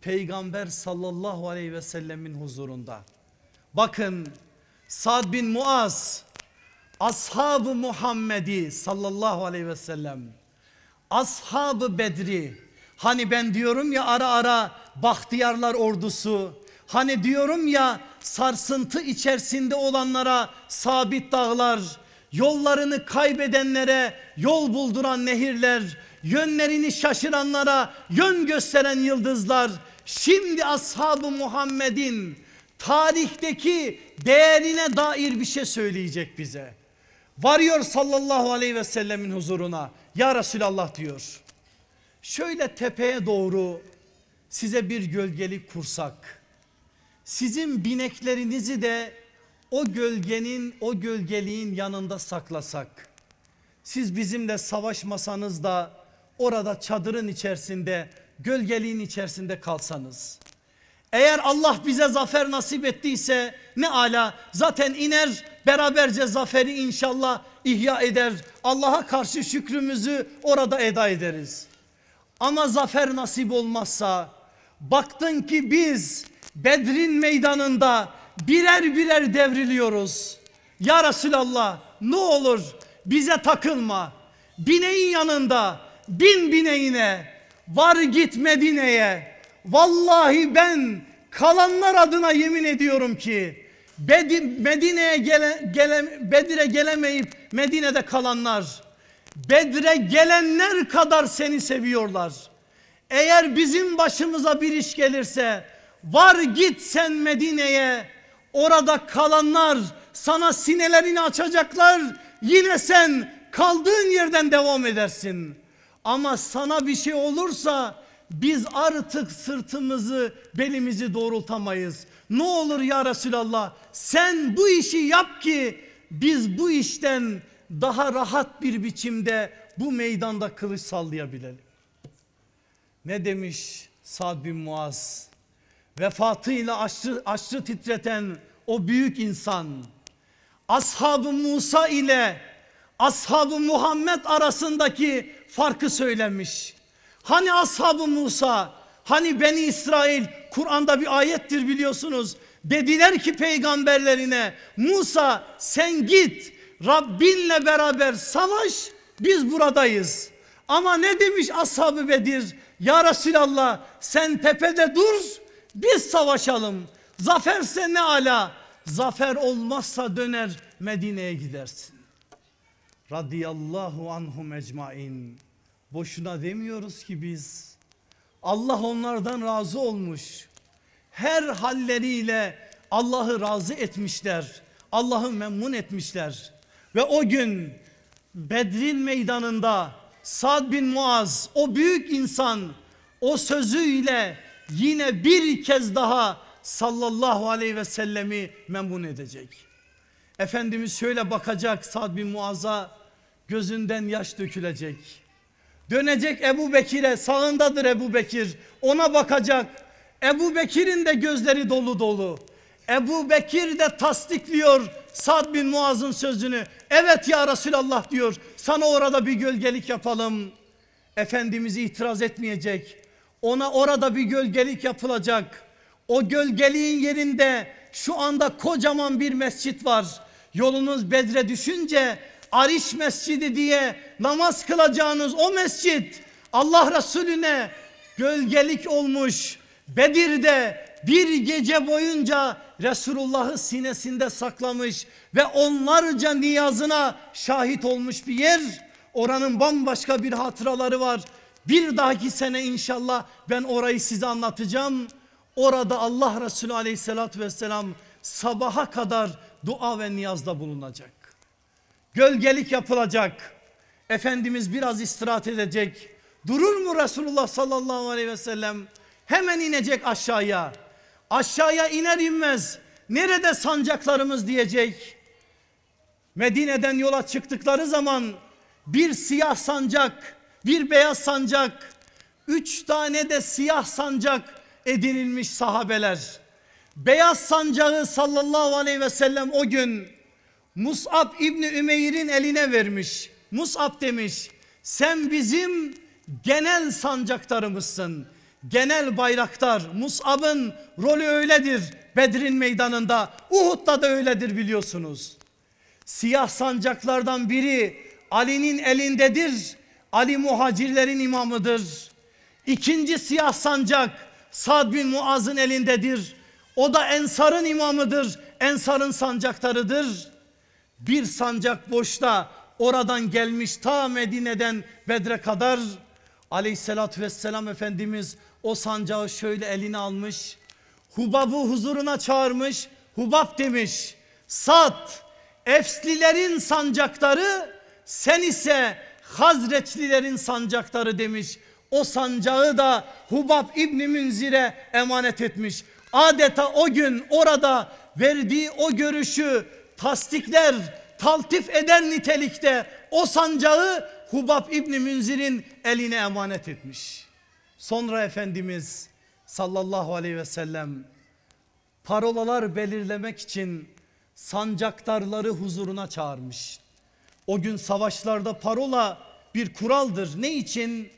peygamber sallallahu aleyhi ve sellemin huzurunda. Bakın Sad bin Muaz ashabı Muhammed'i sallallahu aleyhi ve sellem ashabı Bedri hani ben diyorum ya ara ara bahtiyarlar ordusu hani diyorum ya sarsıntı içerisinde olanlara sabit dağlar yollarını kaybedenlere yol bulduran nehirler, yönlerini şaşıranlara yön gösteren yıldızlar, şimdi ashabı Muhammed'in tarihteki değerine dair bir şey söyleyecek bize. Varıyor sallallahu aleyhi ve sellemin huzuruna ya Resulallah diyor. Şöyle tepeye doğru size bir gölgelik kursak. Sizin bineklerinizi de o gölgenin o gölgeliğin yanında saklasak. Siz bizimle savaşmasanız da orada çadırın içerisinde gölgeliğin içerisinde kalsanız. Eğer Allah bize zafer nasip ettiyse ne ala zaten iner beraberce zaferi inşallah ihya eder. Allah'a karşı şükrümüzü orada eda ederiz. Ama zafer nasip olmazsa baktın ki biz Bedrin meydanında birer birer devriliyoruz. Ya Resulallah ne olur bize takılma. Bineğin yanında bin bineğine var git Medine'ye. Vallahi ben kalanlar adına yemin ediyorum ki Medine'ye gele, gele, Bedir'e gelemeyip Medine'de kalanlar bedire gelenler kadar seni seviyorlar. Eğer bizim başımıza bir iş gelirse var git sen Medine'ye Orada kalanlar sana sinelerini açacaklar. Yine sen kaldığın yerden devam edersin. Ama sana bir şey olursa biz artık sırtımızı belimizi doğrultamayız. Ne olur ya Resulallah sen bu işi yap ki biz bu işten daha rahat bir biçimde bu meydanda kılıç sallayabilelim. Ne demiş Sad bin Muaz? vefatıyla aşçı, aşçı titreten o büyük insan ashab Musa ile ashab Muhammed arasındaki farkı söylemiş. Hani ashab Musa hani Beni İsrail Kur'an'da bir ayettir biliyorsunuz. Dediler ki peygamberlerine Musa sen git Rabbinle beraber savaş biz buradayız. Ama ne demiş ashabı Bedir? Ya Resulallah sen tepede dur biz savaşalım. Zaferse ne ala, zafer olmazsa döner Medine'ye gidersin. Radiyallahu anhum ecmain. Boşuna demiyoruz ki biz. Allah onlardan razı olmuş. Her halleriyle Allah'ı razı etmişler. Allah'ı memnun etmişler. Ve o gün Bedrin meydanında Sad bin Muaz o büyük insan o sözüyle yine bir kez daha sallallahu aleyhi ve sellemi memnun edecek. Efendimiz şöyle bakacak Sad bin Muaz'a gözünden yaş dökülecek. Dönecek Ebu Bekir'e sağındadır Ebu Bekir ona bakacak. Ebu Bekir'in de gözleri dolu dolu. Ebu Bekir de tasdikliyor Sad bin Muaz'ın sözünü. Evet ya Resulallah diyor sana orada bir gölgelik yapalım. Efendimiz itiraz etmeyecek. Ona orada bir gölgelik yapılacak. O gölgeliğin yerinde şu anda kocaman bir mescit var. Yolunuz Bedre düşünce Ariş Mescidi diye namaz kılacağınız o mescit Allah Resulüne gölgelik olmuş. Bedir'de bir gece boyunca Resulullah'ı sinesinde saklamış ve onlarca niyazına şahit olmuş bir yer. Oranın bambaşka bir hatıraları var. Bir dahaki sene inşallah ben orayı size anlatacağım. Orada Allah Resulü aleyhissalatü vesselam sabaha kadar dua ve niyazda bulunacak. Gölgelik yapılacak. Efendimiz biraz istirahat edecek. Durur mu Resulullah sallallahu aleyhi ve sellem? Hemen inecek aşağıya. Aşağıya iner inmez. Nerede sancaklarımız diyecek. Medine'den yola çıktıkları zaman bir siyah sancak bir beyaz sancak, üç tane de siyah sancak edinilmiş sahabeler. Beyaz sancağı sallallahu aleyhi ve sellem o gün Mus'ab İbni Ümeyr'in eline vermiş. Mus'ab demiş sen bizim genel sancaktarımızsın. Genel bayraktar Mus'ab'ın rolü öyledir Bedir'in meydanında. Uhud'da da öyledir biliyorsunuz. Siyah sancaklardan biri Ali'nin elindedir. Ali muhacirlerin imamıdır. İkinci siyah sancak Sad bin Muaz'ın elindedir. O da Ensar'ın imamıdır. Ensar'ın sancaktarıdır. Bir sancak boşta oradan gelmiş ta Medine'den Bedre kadar aleyhissalatü vesselam Efendimiz o sancağı şöyle eline almış. Hubab'ı huzuruna çağırmış. Hubab demiş. Sad Efslilerin sancakları, sen ise Hazreçlilerin sancakları demiş. O sancağı da Hubab İbni Münzir'e emanet etmiş. Adeta o gün orada verdiği o görüşü tasdikler, taltif eden nitelikte o sancağı Hubab İbni Münzir'in eline emanet etmiş. Sonra Efendimiz sallallahu aleyhi ve sellem parolalar belirlemek için sancaktarları huzuruna çağırmış. O gün savaşlarda parola bir kuraldır. Ne için?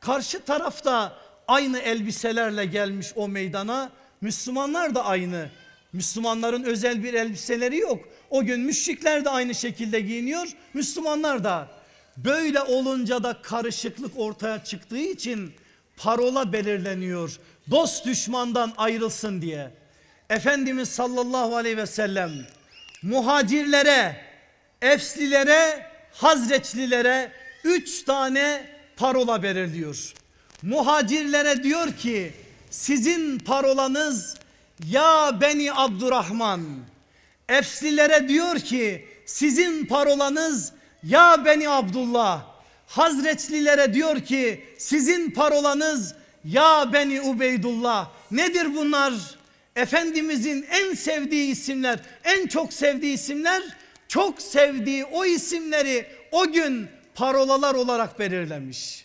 Karşı tarafta aynı elbiselerle gelmiş o meydana. Müslümanlar da aynı. Müslümanların özel bir elbiseleri yok. O gün müşrikler de aynı şekilde giyiniyor. Müslümanlar da. Böyle olunca da karışıklık ortaya çıktığı için parola belirleniyor. Dost düşmandan ayrılsın diye. Efendimiz sallallahu aleyhi ve sellem muhacirlere Efslilere, Hazreçlilere üç tane parola belirliyor. Muhacirlere diyor ki sizin parolanız ya beni Abdurrahman. Efslilere diyor ki sizin parolanız ya beni Abdullah. Hazreçlilere diyor ki sizin parolanız ya beni Ubeydullah. Nedir bunlar? Efendimizin en sevdiği isimler, en çok sevdiği isimler çok sevdiği o isimleri o gün parolalar olarak belirlemiş.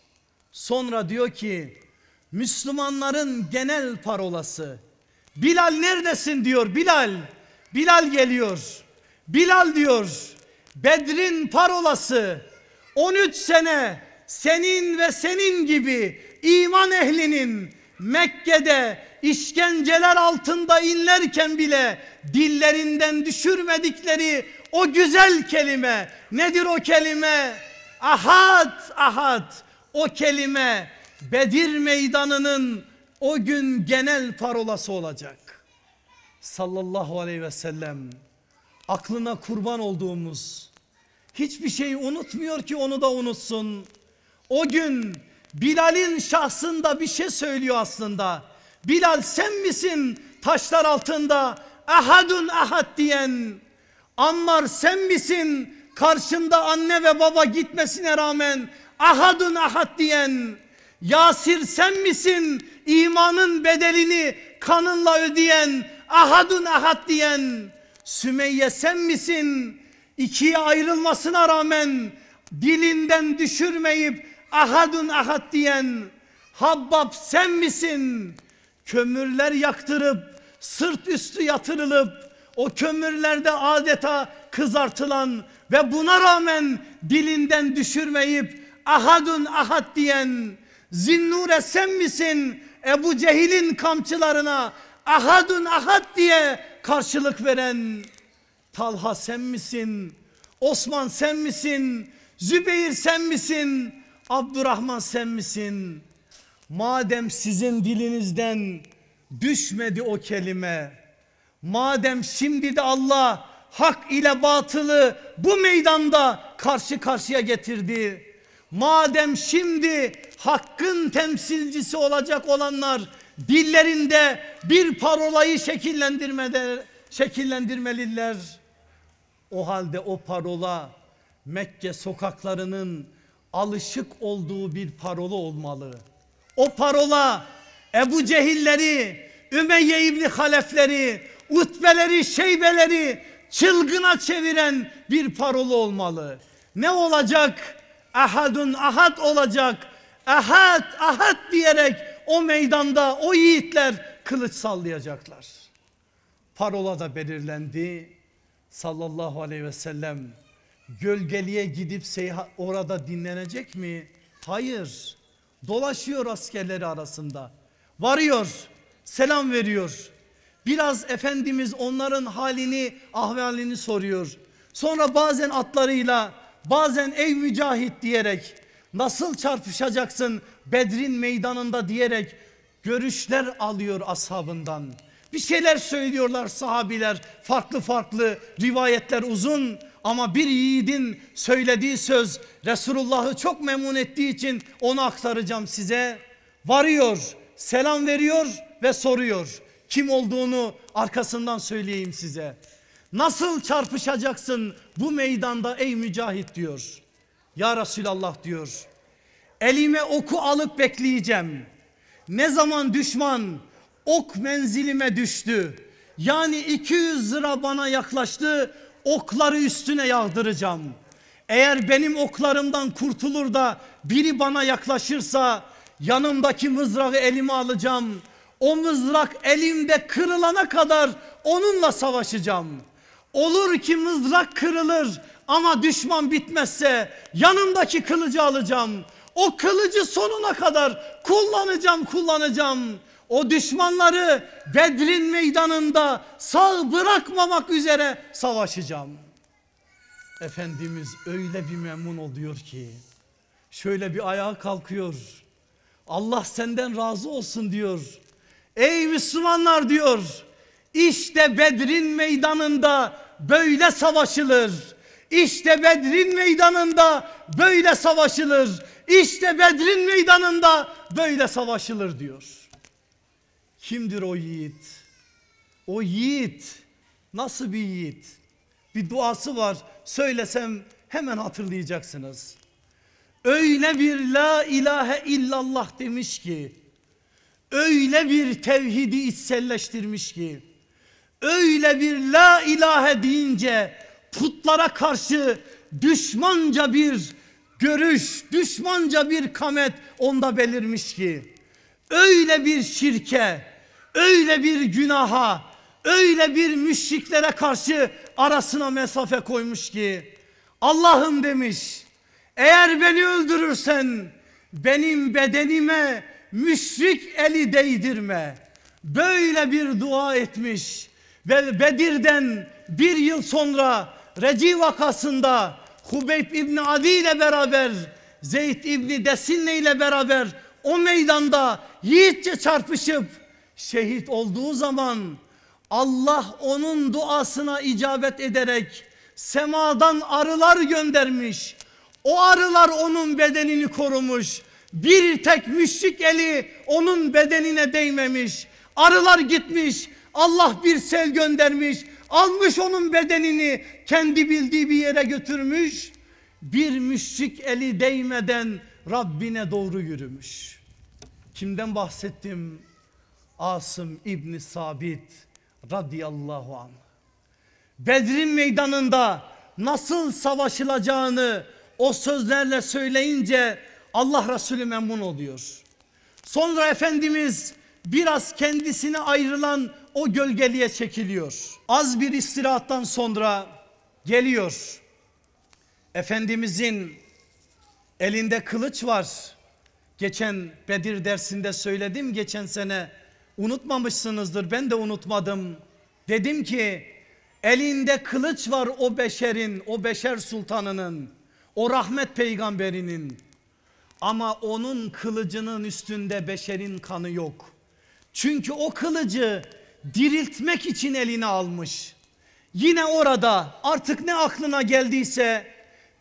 Sonra diyor ki Müslümanların genel parolası Bilal neredesin diyor Bilal. Bilal geliyor. Bilal diyor Bedrin parolası 13 sene senin ve senin gibi iman ehlinin Mekke'de işkenceler altında inlerken bile dillerinden düşürmedikleri o güzel kelime. Nedir o kelime? Ahad, ahad. O kelime Bedir meydanının o gün genel parolası olacak. Sallallahu aleyhi ve sellem aklına kurban olduğumuz hiçbir şeyi unutmuyor ki onu da unutsun. O gün Bilal'in şahsında bir şey söylüyor aslında. Bilal sen misin taşlar altında ahadun ahad diyen Anlar sen misin karşında anne ve baba gitmesine rağmen ahadun ahad diyen Yasir sen misin imanın bedelini kanınla ödeyen ahadun ahad diyen Sümeyye sen misin ikiye ayrılmasına rağmen dilinden düşürmeyip ahadun ahad diyen Habbab sen misin kömürler yaktırıp sırt üstü yatırılıp o kömürlerde adeta kızartılan ve buna rağmen dilinden düşürmeyip ahadun ahad diyen zinnure sen misin Ebu Cehil'in kamçılarına ahadun ahad diye karşılık veren Talha sen misin Osman sen misin Zübeyir sen misin Abdurrahman sen misin madem sizin dilinizden düşmedi o kelime Madem şimdi de Allah hak ile batılı bu meydanda karşı karşıya getirdi. Madem şimdi hakkın temsilcisi olacak olanlar dillerinde bir parolayı şekillendirmede şekillendirmeliler. O halde o parola Mekke sokaklarının alışık olduğu bir parola olmalı. O parola Ebu Cehilleri, Ümeyye İbni Halefleri, utbeleri, şeybeleri çılgına çeviren bir parola olmalı. Ne olacak? Ahadun ahad olacak. Ahad, ahad diyerek o meydanda o yiğitler kılıç sallayacaklar. Parola da belirlendi. Sallallahu aleyhi ve sellem gölgeliğe gidip seyha orada dinlenecek mi? Hayır. Dolaşıyor askerleri arasında. Varıyor, selam veriyor. Biraz Efendimiz onların halini ahvalini soruyor. Sonra bazen atlarıyla bazen ey mücahit diyerek nasıl çarpışacaksın Bedrin meydanında diyerek görüşler alıyor ashabından. Bir şeyler söylüyorlar sahabiler farklı farklı rivayetler uzun ama bir yiğidin söylediği söz Resulullah'ı çok memnun ettiği için onu aktaracağım size. Varıyor selam veriyor ve soruyor kim olduğunu arkasından söyleyeyim size. Nasıl çarpışacaksın bu meydanda ey mücahit diyor. Ya Resulallah diyor. Elime oku alıp bekleyeceğim. Ne zaman düşman ok menzilime düştü. Yani 200 lira bana yaklaştı. Okları üstüne yağdıracağım. Eğer benim oklarımdan kurtulur da biri bana yaklaşırsa yanımdaki mızrağı elime alacağım o mızrak elimde kırılana kadar onunla savaşacağım. Olur ki mızrak kırılır ama düşman bitmezse yanımdaki kılıcı alacağım. O kılıcı sonuna kadar kullanacağım kullanacağım. O düşmanları Bedrin meydanında sağ bırakmamak üzere savaşacağım. Efendimiz öyle bir memnun oluyor ki şöyle bir ayağa kalkıyor. Allah senden razı olsun diyor. Ey Müslümanlar diyor. İşte Bedrin meydanında böyle savaşılır. İşte Bedrin meydanında böyle savaşılır. İşte Bedrin meydanında böyle savaşılır diyor. Kimdir o yiğit? O yiğit nasıl bir yiğit? Bir duası var söylesem hemen hatırlayacaksınız. Öyle bir la ilahe illallah demiş ki öyle bir tevhidi içselleştirmiş ki öyle bir la ilahe deyince putlara karşı düşmanca bir görüş, düşmanca bir kamet onda belirmiş ki öyle bir şirke, öyle bir günaha, öyle bir müşriklere karşı arasına mesafe koymuş ki Allah'ım demiş eğer beni öldürürsen benim bedenime müşrik eli değdirme. Böyle bir dua etmiş ve Bedir'den bir yıl sonra Reci vakasında Hubeyb İbni Adi ile beraber Zeyd İbni Desinne ile beraber o meydanda yiğitçe çarpışıp şehit olduğu zaman Allah onun duasına icabet ederek semadan arılar göndermiş. O arılar onun bedenini korumuş. Bir tek müşrik eli onun bedenine değmemiş. Arılar gitmiş. Allah bir sel göndermiş. Almış onun bedenini kendi bildiği bir yere götürmüş. Bir müşrik eli değmeden Rabbine doğru yürümüş. Kimden bahsettim? Asım İbni Sabit radıyallahu anh. Bedrin meydanında nasıl savaşılacağını o sözlerle söyleyince Allah Resulü memnun oluyor. Sonra Efendimiz biraz kendisine ayrılan o gölgeliğe çekiliyor. Az bir istirahattan sonra geliyor. Efendimizin elinde kılıç var. Geçen Bedir dersinde söyledim geçen sene unutmamışsınızdır ben de unutmadım. Dedim ki elinde kılıç var o beşerin o beşer sultanının o rahmet peygamberinin ama onun kılıcının üstünde beşerin kanı yok. Çünkü o kılıcı diriltmek için eline almış. Yine orada artık ne aklına geldiyse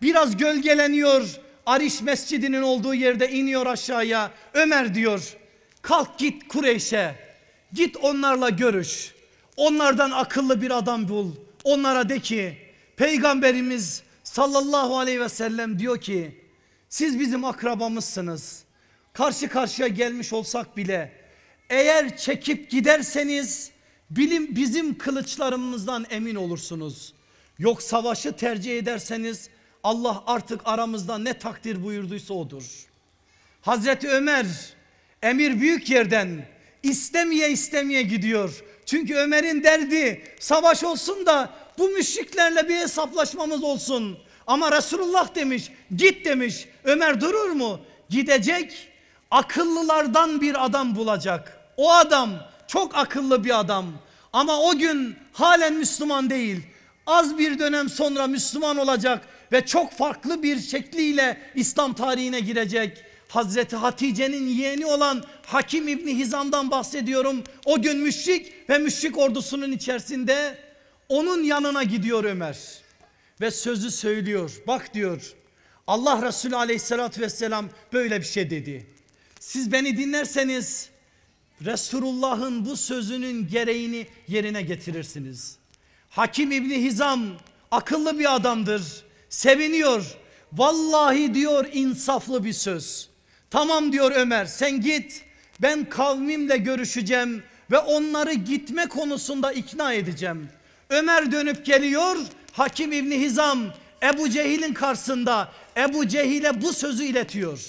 biraz gölgeleniyor. Ariş mescidinin olduğu yerde iniyor aşağıya. Ömer diyor kalk git Kureyş'e git onlarla görüş. Onlardan akıllı bir adam bul. Onlara de ki peygamberimiz sallallahu aleyhi ve sellem diyor ki siz bizim akrabamızsınız. Karşı karşıya gelmiş olsak bile eğer çekip giderseniz bilim bizim kılıçlarımızdan emin olursunuz. Yok savaşı tercih ederseniz Allah artık aramızda ne takdir buyurduysa odur. Hazreti Ömer emir büyük yerden istemeye istemeye gidiyor. Çünkü Ömer'in derdi savaş olsun da bu müşriklerle bir hesaplaşmamız olsun. Ama Resulullah demiş git demiş Ömer durur mu? Gidecek akıllılardan bir adam bulacak. O adam çok akıllı bir adam ama o gün halen Müslüman değil. Az bir dönem sonra Müslüman olacak ve çok farklı bir şekliyle İslam tarihine girecek. Hazreti Hatice'nin yeğeni olan Hakim İbni Hizam'dan bahsediyorum. O gün müşrik ve müşrik ordusunun içerisinde onun yanına gidiyor Ömer ve sözü söylüyor. Bak diyor Allah Resulü aleyhissalatü vesselam böyle bir şey dedi. Siz beni dinlerseniz Resulullah'ın bu sözünün gereğini yerine getirirsiniz. Hakim İbni Hizam akıllı bir adamdır. Seviniyor. Vallahi diyor insaflı bir söz. Tamam diyor Ömer sen git ben kavmimle görüşeceğim ve onları gitme konusunda ikna edeceğim. Ömer dönüp geliyor Hakim İbni Hizam Ebu Cehil'in karşısında Ebu Cehil'e bu sözü iletiyor.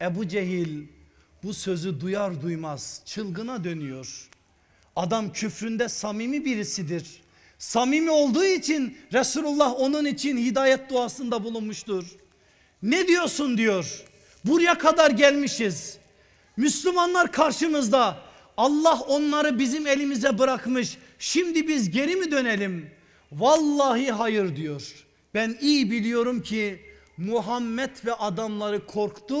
Ebu Cehil bu sözü duyar duymaz çılgına dönüyor. Adam küfründe samimi birisidir. Samimi olduğu için Resulullah onun için hidayet duasında bulunmuştur. Ne diyorsun diyor. Buraya kadar gelmişiz. Müslümanlar karşımızda. Allah onları bizim elimize bırakmış. Şimdi biz geri mi dönelim? Vallahi hayır diyor. Ben iyi biliyorum ki Muhammed ve adamları korktu.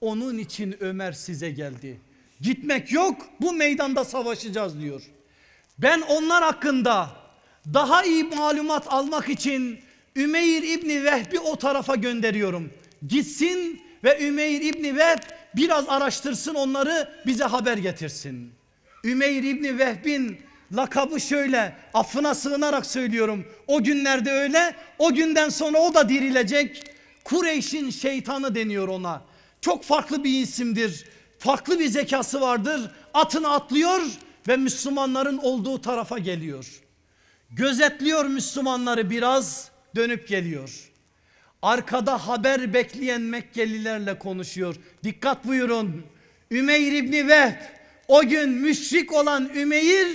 Onun için Ömer size geldi. Gitmek yok bu meydanda savaşacağız diyor. Ben onlar hakkında daha iyi malumat almak için Ümeyr İbni Vehbi o tarafa gönderiyorum. Gitsin ve Ümeyr İbni Vehb biraz araştırsın onları bize haber getirsin. Ümeyr İbni Vehb'in Lakabı şöyle affına sığınarak söylüyorum. O günlerde öyle o günden sonra o da dirilecek. Kureyş'in şeytanı deniyor ona. Çok farklı bir isimdir. Farklı bir zekası vardır. Atını atlıyor ve Müslümanların olduğu tarafa geliyor. Gözetliyor Müslümanları biraz dönüp geliyor. Arkada haber bekleyen Mekkelilerle konuşuyor. Dikkat buyurun. Ümeyr İbni Vehb o gün müşrik olan Ümeyr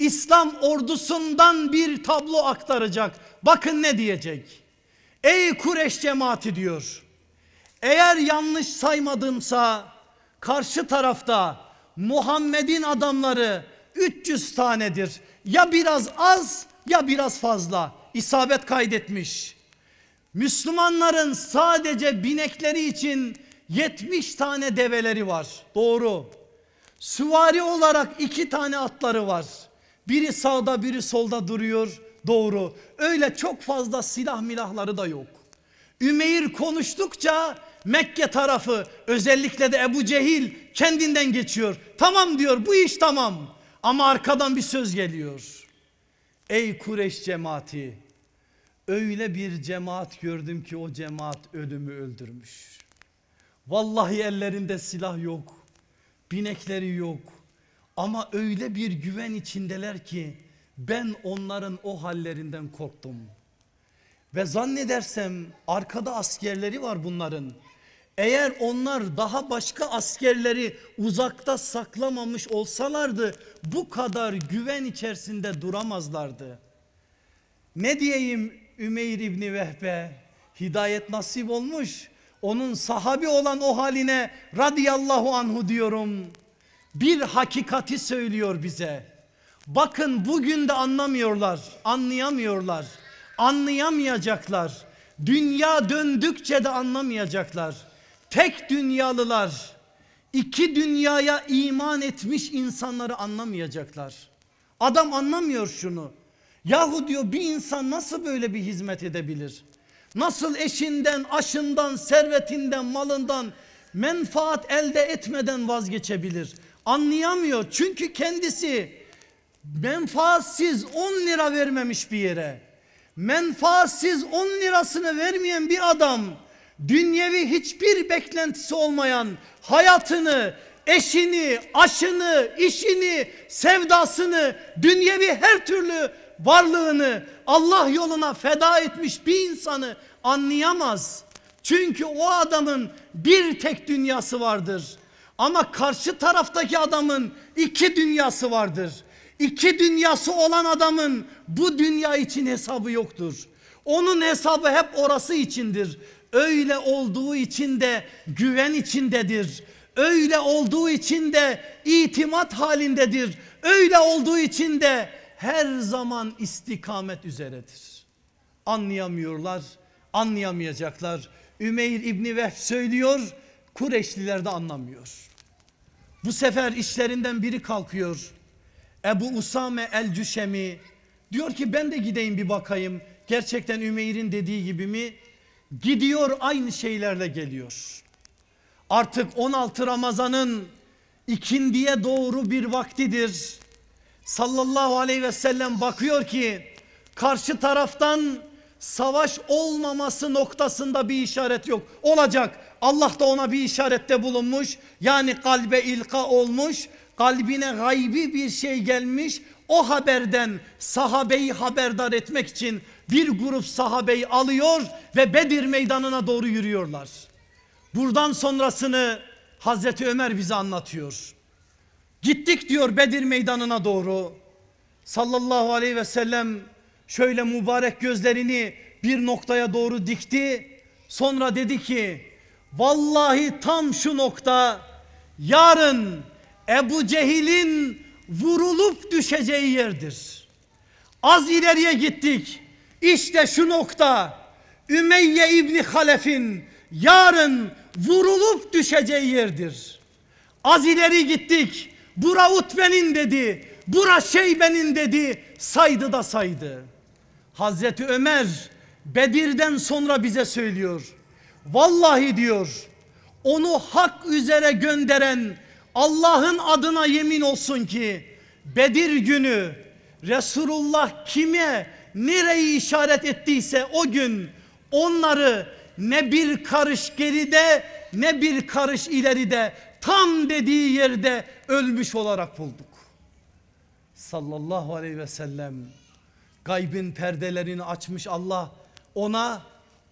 İslam ordusundan bir tablo aktaracak. Bakın ne diyecek. Ey Kureş cemaati diyor. Eğer yanlış saymadımsa karşı tarafta Muhammed'in adamları 300 tanedir. Ya biraz az ya biraz fazla isabet kaydetmiş. Müslümanların sadece binekleri için 70 tane develeri var. Doğru. Süvari olarak 2 tane atları var. Biri sağda biri solda duruyor doğru. Öyle çok fazla silah milahları da yok. Ümeyr konuştukça Mekke tarafı özellikle de Ebu Cehil kendinden geçiyor. Tamam diyor bu iş tamam ama arkadan bir söz geliyor. Ey Kureş cemaati öyle bir cemaat gördüm ki o cemaat ölümü öldürmüş. Vallahi ellerinde silah yok binekleri yok ama öyle bir güven içindeler ki ben onların o hallerinden korktum. Ve zannedersem arkada askerleri var bunların. Eğer onlar daha başka askerleri uzakta saklamamış olsalardı bu kadar güven içerisinde duramazlardı. Ne diyeyim Ümeyr İbni Vehbe hidayet nasip olmuş. Onun sahabi olan o haline radıyallahu anhu diyorum bir hakikati söylüyor bize. Bakın bugün de anlamıyorlar, anlayamıyorlar, anlayamayacaklar. Dünya döndükçe de anlamayacaklar. Tek dünyalılar iki dünyaya iman etmiş insanları anlamayacaklar. Adam anlamıyor şunu. Yahu diyor bir insan nasıl böyle bir hizmet edebilir? Nasıl eşinden, aşından, servetinden, malından menfaat elde etmeden vazgeçebilir? Anlayamıyor çünkü kendisi menfaatsiz 10 lira vermemiş bir yere. Menfaatsiz 10 lirasını vermeyen bir adam dünyevi hiçbir beklentisi olmayan hayatını, eşini, aşını, işini, sevdasını, dünyevi her türlü varlığını Allah yoluna feda etmiş bir insanı anlayamaz. Çünkü o adamın bir tek dünyası vardır. Ama karşı taraftaki adamın iki dünyası vardır. İki dünyası olan adamın bu dünya için hesabı yoktur. Onun hesabı hep orası içindir. Öyle olduğu için de güven içindedir. Öyle olduğu için de itimat halindedir. Öyle olduğu için de her zaman istikamet üzeredir. Anlayamıyorlar, anlayamayacaklar. Ümeyr İbni Vehb söylüyor, Kureyşliler de anlamıyor. Bu sefer işlerinden biri kalkıyor. Ebu Usame el Cüşemi diyor ki ben de gideyim bir bakayım. Gerçekten Ümeyr'in dediği gibi mi? Gidiyor aynı şeylerle geliyor. Artık 16 Ramazan'ın ikindiye doğru bir vaktidir. Sallallahu aleyhi ve sellem bakıyor ki karşı taraftan savaş olmaması noktasında bir işaret yok. Olacak Allah da ona bir işarette bulunmuş. Yani kalbe ilka olmuş. Kalbine gaybi bir şey gelmiş. O haberden sahabeyi haberdar etmek için bir grup sahabeyi alıyor ve Bedir meydanına doğru yürüyorlar. Buradan sonrasını Hazreti Ömer bize anlatıyor. Gittik diyor Bedir meydanına doğru. Sallallahu aleyhi ve sellem şöyle mübarek gözlerini bir noktaya doğru dikti. Sonra dedi ki Vallahi tam şu nokta yarın Ebu Cehil'in vurulup düşeceği yerdir. Az ileriye gittik. İşte şu nokta Ümeyye İbni Halef'in yarın vurulup düşeceği yerdir. Az ileri gittik. Bura Utbe'nin dedi. Bura Şeybe'nin dedi. Saydı da saydı. Hazreti Ömer Bedir'den sonra bize söylüyor. Vallahi diyor onu hak üzere gönderen Allah'ın adına yemin olsun ki Bedir günü Resulullah kime nereyi işaret ettiyse o gün onları ne bir karış geride ne bir karış ileride tam dediği yerde ölmüş olarak bulduk. Sallallahu aleyhi ve sellem gaybin perdelerini açmış Allah ona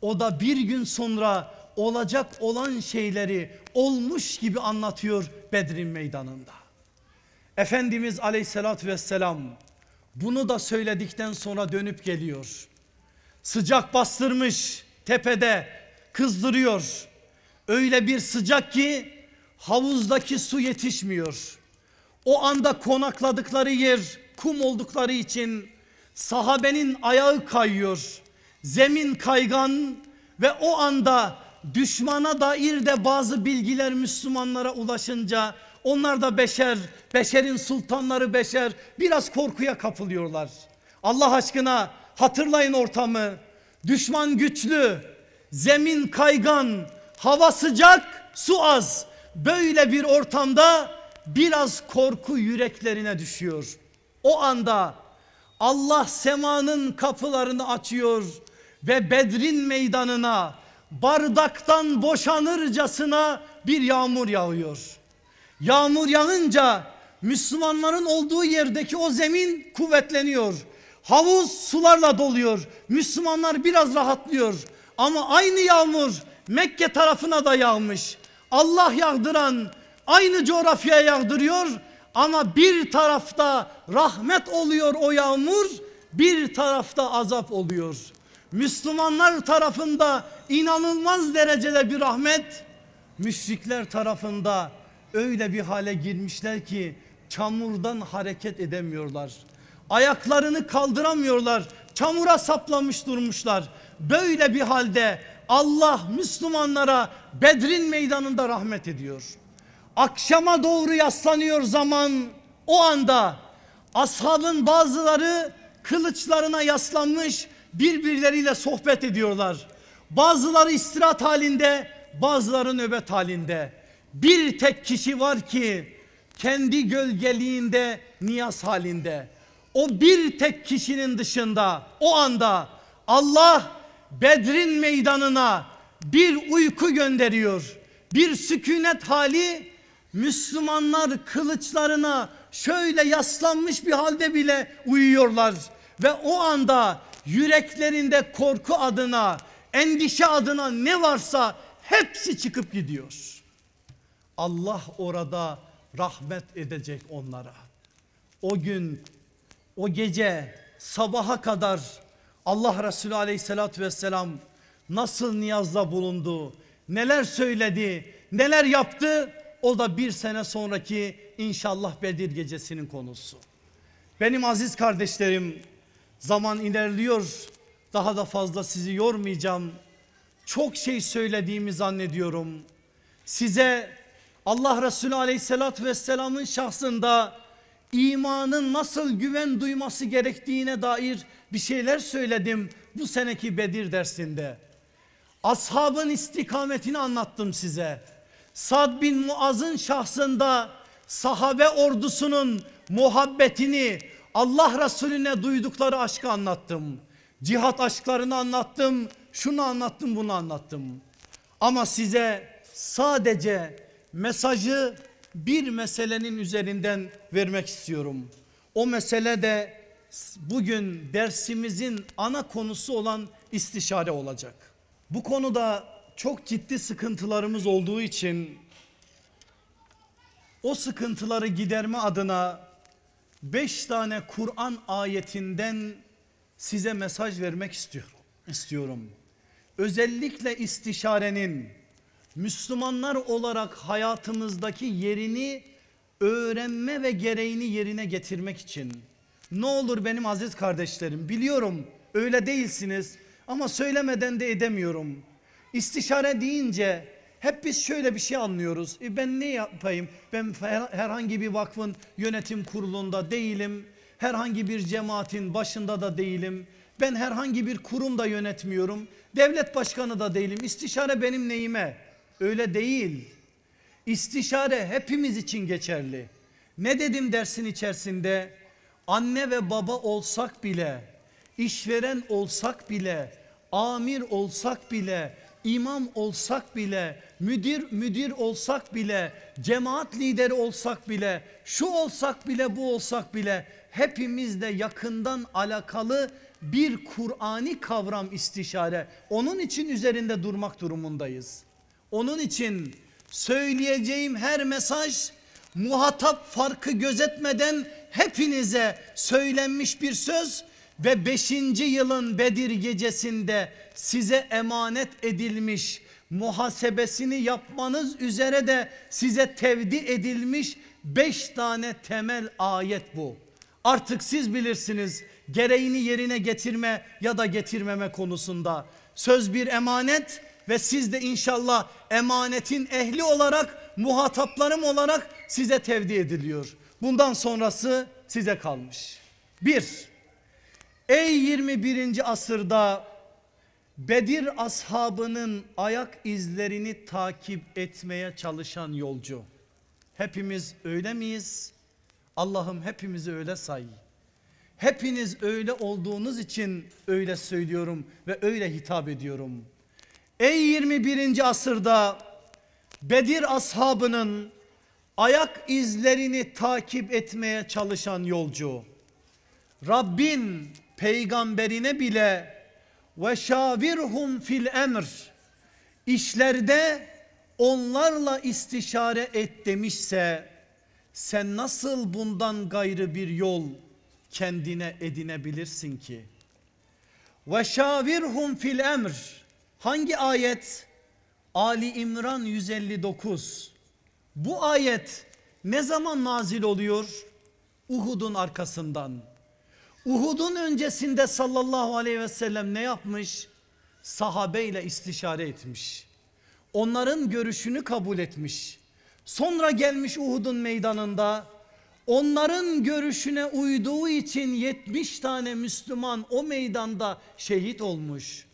o da bir gün sonra olacak olan şeyleri olmuş gibi anlatıyor Bedir'in meydanında. Efendimiz aleyhissalatü vesselam bunu da söyledikten sonra dönüp geliyor. Sıcak bastırmış tepede kızdırıyor. Öyle bir sıcak ki havuzdaki su yetişmiyor. O anda konakladıkları yer kum oldukları için sahabenin ayağı kayıyor. Zemin kaygan ve o anda düşmana dair de bazı bilgiler Müslümanlara ulaşınca onlar da beşer, beşerin sultanları beşer biraz korkuya kapılıyorlar. Allah aşkına hatırlayın ortamı. Düşman güçlü, zemin kaygan, hava sıcak, su az. Böyle bir ortamda biraz korku yüreklerine düşüyor. O anda Allah semanın kapılarını açıyor ve Bedrin meydanına bardaktan boşanırcasına bir yağmur yağıyor. Yağmur yağınca Müslümanların olduğu yerdeki o zemin kuvvetleniyor. Havuz sularla doluyor. Müslümanlar biraz rahatlıyor. Ama aynı yağmur Mekke tarafına da yağmış. Allah yağdıran aynı coğrafyaya yağdırıyor ama bir tarafta rahmet oluyor o yağmur, bir tarafta azap oluyor. Müslümanlar tarafında inanılmaz derecede bir rahmet müşrikler tarafında öyle bir hale girmişler ki çamurdan hareket edemiyorlar. Ayaklarını kaldıramıyorlar. Çamura saplamış durmuşlar. Böyle bir halde Allah Müslümanlara Bedrin meydanında rahmet ediyor. Akşama doğru yaslanıyor zaman o anda ashabın bazıları kılıçlarına yaslanmış birbirleriyle sohbet ediyorlar. Bazıları istirahat halinde, bazıları nöbet halinde. Bir tek kişi var ki kendi gölgeliğinde niyaz halinde. O bir tek kişinin dışında o anda Allah Bedrin meydanına bir uyku gönderiyor. Bir sükunet hali Müslümanlar kılıçlarına şöyle yaslanmış bir halde bile uyuyorlar. Ve o anda yüreklerinde korku adına, endişe adına ne varsa hepsi çıkıp gidiyor. Allah orada rahmet edecek onlara. O gün, o gece sabaha kadar Allah Resulü aleyhissalatü vesselam nasıl niyazda bulundu, neler söyledi, neler yaptı o da bir sene sonraki inşallah Bedir gecesinin konusu. Benim aziz kardeşlerim Zaman ilerliyor. Daha da fazla sizi yormayacağım. Çok şey söylediğimi zannediyorum. Size Allah Resulü aleyhissalatü vesselamın şahsında imanın nasıl güven duyması gerektiğine dair bir şeyler söyledim bu seneki Bedir dersinde. Ashabın istikametini anlattım size. Sad bin Muaz'ın şahsında sahabe ordusunun muhabbetini Allah Resulüne duydukları aşkı anlattım. Cihat aşklarını anlattım. Şunu anlattım bunu anlattım. Ama size sadece mesajı bir meselenin üzerinden vermek istiyorum. O mesele de bugün dersimizin ana konusu olan istişare olacak. Bu konuda çok ciddi sıkıntılarımız olduğu için o sıkıntıları giderme adına Beş tane Kur'an ayetinden size mesaj vermek istiyorum. istiyorum. Özellikle istişarenin Müslümanlar olarak hayatımızdaki yerini öğrenme ve gereğini yerine getirmek için. Ne olur benim aziz kardeşlerim biliyorum öyle değilsiniz ama söylemeden de edemiyorum. İstişare deyince hep biz şöyle bir şey anlıyoruz. E ben ne yapayım? Ben herhangi bir vakfın yönetim kurulunda değilim. Herhangi bir cemaatin başında da değilim. Ben herhangi bir kurum da yönetmiyorum. Devlet başkanı da değilim. İstişare benim neyime? Öyle değil. İstişare hepimiz için geçerli. Ne dedim dersin içerisinde? Anne ve baba olsak bile, işveren olsak bile, amir olsak bile, imam olsak bile, müdür müdür olsak bile, cemaat lideri olsak bile, şu olsak bile bu olsak bile hepimizle yakından alakalı bir Kur'ani kavram istişare. Onun için üzerinde durmak durumundayız. Onun için söyleyeceğim her mesaj muhatap farkı gözetmeden hepinize söylenmiş bir söz ve 5. yılın Bedir gecesinde size emanet edilmiş muhasebesini yapmanız üzere de size tevdi edilmiş 5 tane temel ayet bu. Artık siz bilirsiniz gereğini yerine getirme ya da getirmeme konusunda. Söz bir emanet ve siz de inşallah emanetin ehli olarak muhataplarım olarak size tevdi ediliyor. Bundan sonrası size kalmış. Bir, Ey 21. asırda Bedir ashabının ayak izlerini takip etmeye çalışan yolcu. Hepimiz öyle miyiz? Allah'ım hepimizi öyle say. Hepiniz öyle olduğunuz için öyle söylüyorum ve öyle hitap ediyorum. Ey 21. asırda Bedir ashabının ayak izlerini takip etmeye çalışan yolcu. Rabbin peygamberine bile ve şavirhum fil emr işlerde onlarla istişare et demişse sen nasıl bundan gayrı bir yol kendine edinebilirsin ki? Ve şavirhum fil emr hangi ayet? Ali İmran 159 bu ayet ne zaman nazil oluyor? Uhud'un arkasından Uhud'un öncesinde sallallahu aleyhi ve sellem ne yapmış? Sahabeyle istişare etmiş. Onların görüşünü kabul etmiş. Sonra gelmiş Uhud'un meydanında onların görüşüne uyduğu için 70 tane Müslüman o meydanda şehit olmuş.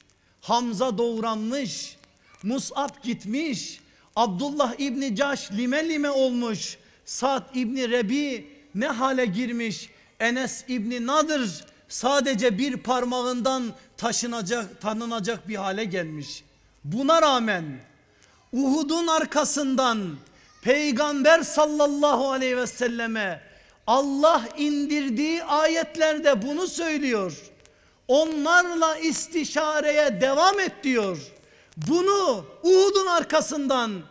Hamza doğranmış, Mus'ab gitmiş, Abdullah İbni Caş lime lime olmuş, Sa'd İbni Rebi ne hale girmiş Enes İbni Nadır sadece bir parmağından taşınacak, tanınacak bir hale gelmiş. Buna rağmen Uhud'un arkasından peygamber sallallahu aleyhi ve selleme Allah indirdiği ayetlerde bunu söylüyor. Onlarla istişareye devam et diyor. Bunu Uhud'un arkasından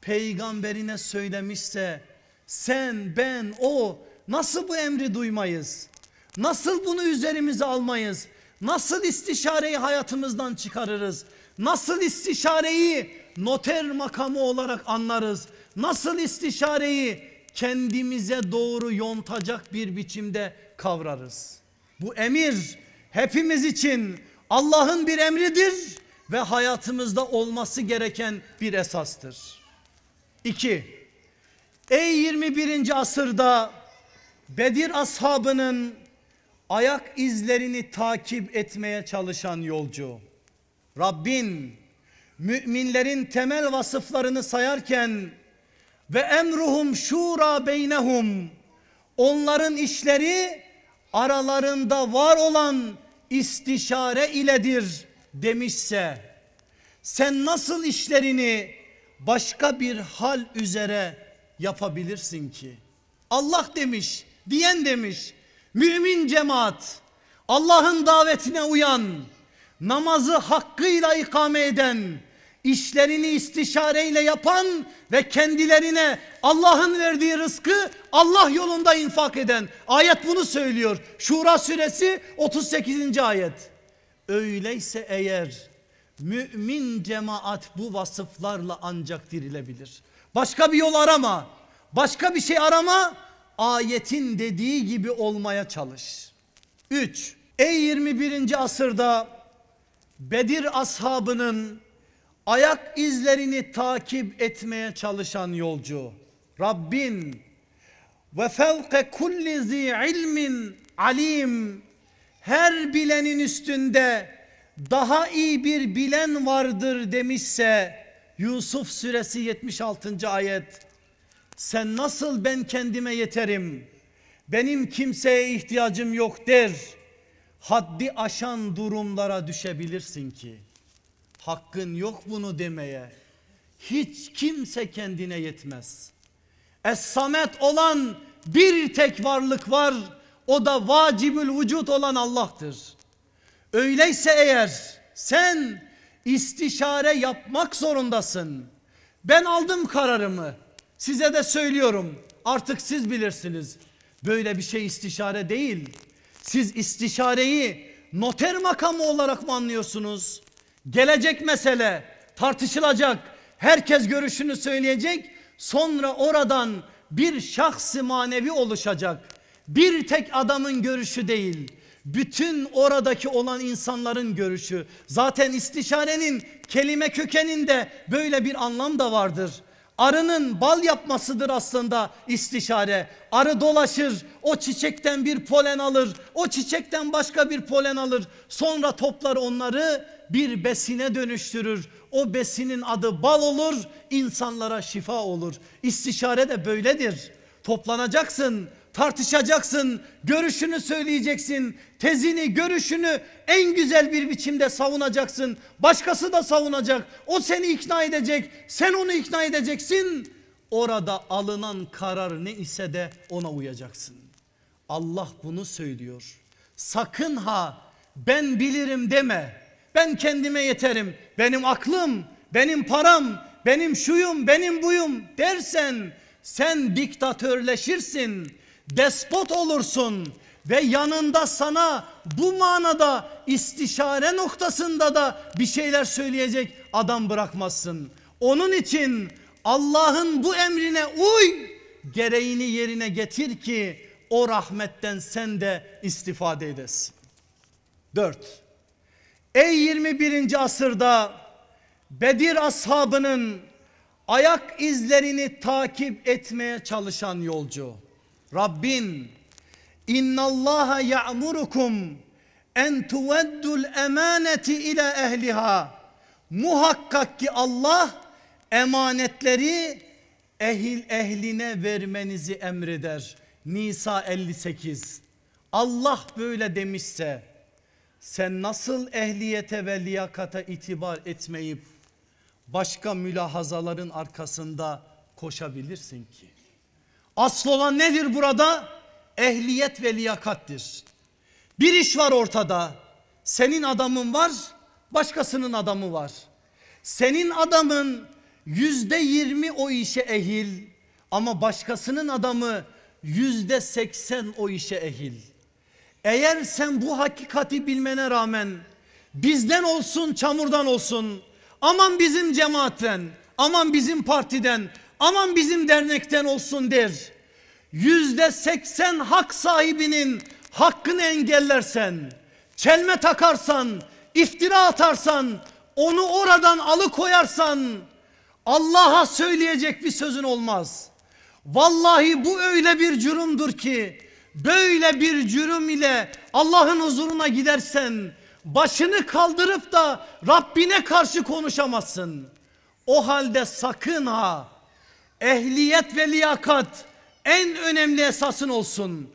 peygamberine söylemişse sen ben o Nasıl bu emri duymayız? Nasıl bunu üzerimize almayız? Nasıl istişareyi hayatımızdan çıkarırız? Nasıl istişareyi noter makamı olarak anlarız? Nasıl istişareyi kendimize doğru yontacak bir biçimde kavrarız? Bu emir hepimiz için Allah'ın bir emridir ve hayatımızda olması gereken bir esastır. 2. Ey 21. asırda Bedir ashabının ayak izlerini takip etmeye çalışan yolcu. Rabbin müminlerin temel vasıflarını sayarken ve emruhum şura beynehum onların işleri aralarında var olan istişare iledir demişse sen nasıl işlerini başka bir hal üzere yapabilirsin ki? Allah demiş diyen demiş. Mümin cemaat Allah'ın davetine uyan namazı hakkıyla ikame eden işlerini istişareyle yapan ve kendilerine Allah'ın verdiği rızkı Allah yolunda infak eden. Ayet bunu söylüyor. Şura suresi 38. ayet. Öyleyse eğer mümin cemaat bu vasıflarla ancak dirilebilir. Başka bir yol arama. Başka bir şey arama ayetin dediği gibi olmaya çalış. 3. Ey 21. asırda Bedir ashabının ayak izlerini takip etmeye çalışan yolcu. Rabbin ve fevke kulli zi ilmin alim her bilenin üstünde daha iyi bir bilen vardır demişse Yusuf suresi 76. ayet sen nasıl ben kendime yeterim, benim kimseye ihtiyacım yok der. Haddi aşan durumlara düşebilirsin ki hakkın yok bunu demeye. Hiç kimse kendine yetmez. es olan bir tek varlık var. O da vacibül vücut olan Allah'tır. Öyleyse eğer sen istişare yapmak zorundasın. Ben aldım kararımı. Size de söylüyorum artık siz bilirsiniz. Böyle bir şey istişare değil. Siz istişareyi noter makamı olarak mı anlıyorsunuz? Gelecek mesele tartışılacak. Herkes görüşünü söyleyecek. Sonra oradan bir şahsi manevi oluşacak. Bir tek adamın görüşü değil. Bütün oradaki olan insanların görüşü. Zaten istişarenin kelime kökeninde böyle bir anlam da vardır. Arının bal yapmasıdır aslında istişare. Arı dolaşır, o çiçekten bir polen alır, o çiçekten başka bir polen alır. Sonra toplar onları bir besine dönüştürür. O besinin adı bal olur, insanlara şifa olur. İstişare de böyledir. Toplanacaksın, tartışacaksın, görüşünü söyleyeceksin, tezini, görüşünü en güzel bir biçimde savunacaksın. Başkası da savunacak. O seni ikna edecek, sen onu ikna edeceksin. Orada alınan karar ne ise de ona uyacaksın. Allah bunu söylüyor. Sakın ha ben bilirim deme. Ben kendime yeterim. Benim aklım, benim param, benim şuyum, benim buyum dersen sen diktatörleşirsin despot olursun ve yanında sana bu manada istişare noktasında da bir şeyler söyleyecek adam bırakmazsın. Onun için Allah'ın bu emrine uy gereğini yerine getir ki o rahmetten sen de istifade edesin. 4. Ey 21. asırda Bedir ashabının ayak izlerini takip etmeye çalışan yolcu. Rabbin innallaha ya'murukum en tuveddul emaneti ila ehliha. Muhakkak ki Allah emanetleri ehil ehline vermenizi emreder. Nisa 58. Allah böyle demişse sen nasıl ehliyete ve liyakata itibar etmeyip başka mülahazaların arkasında koşabilirsin ki? Asıl olan nedir burada? Ehliyet ve liyakattir. Bir iş var ortada. Senin adamın var, başkasının adamı var. Senin adamın yüzde yirmi o işe ehil ama başkasının adamı yüzde seksen o işe ehil. Eğer sen bu hakikati bilmene rağmen bizden olsun çamurdan olsun aman bizim cemaatten aman bizim partiden aman bizim dernekten olsun der. Yüzde seksen hak sahibinin hakkını engellersen, çelme takarsan, iftira atarsan, onu oradan alıkoyarsan Allah'a söyleyecek bir sözün olmaz. Vallahi bu öyle bir cürümdür ki böyle bir cürüm ile Allah'ın huzuruna gidersen başını kaldırıp da Rabbine karşı konuşamazsın. O halde sakın ha Ehliyet ve liyakat en önemli esasın olsun.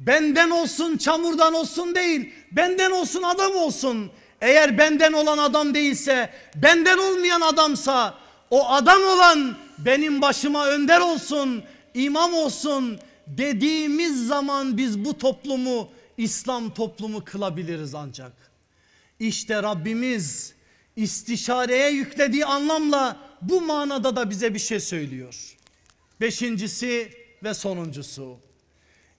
Benden olsun çamurdan olsun değil benden olsun adam olsun. Eğer benden olan adam değilse benden olmayan adamsa o adam olan benim başıma önder olsun imam olsun dediğimiz zaman biz bu toplumu İslam toplumu kılabiliriz ancak. İşte Rabbimiz istişareye yüklediği anlamla bu manada da bize bir şey söylüyor. Beşincisi ve sonuncusu.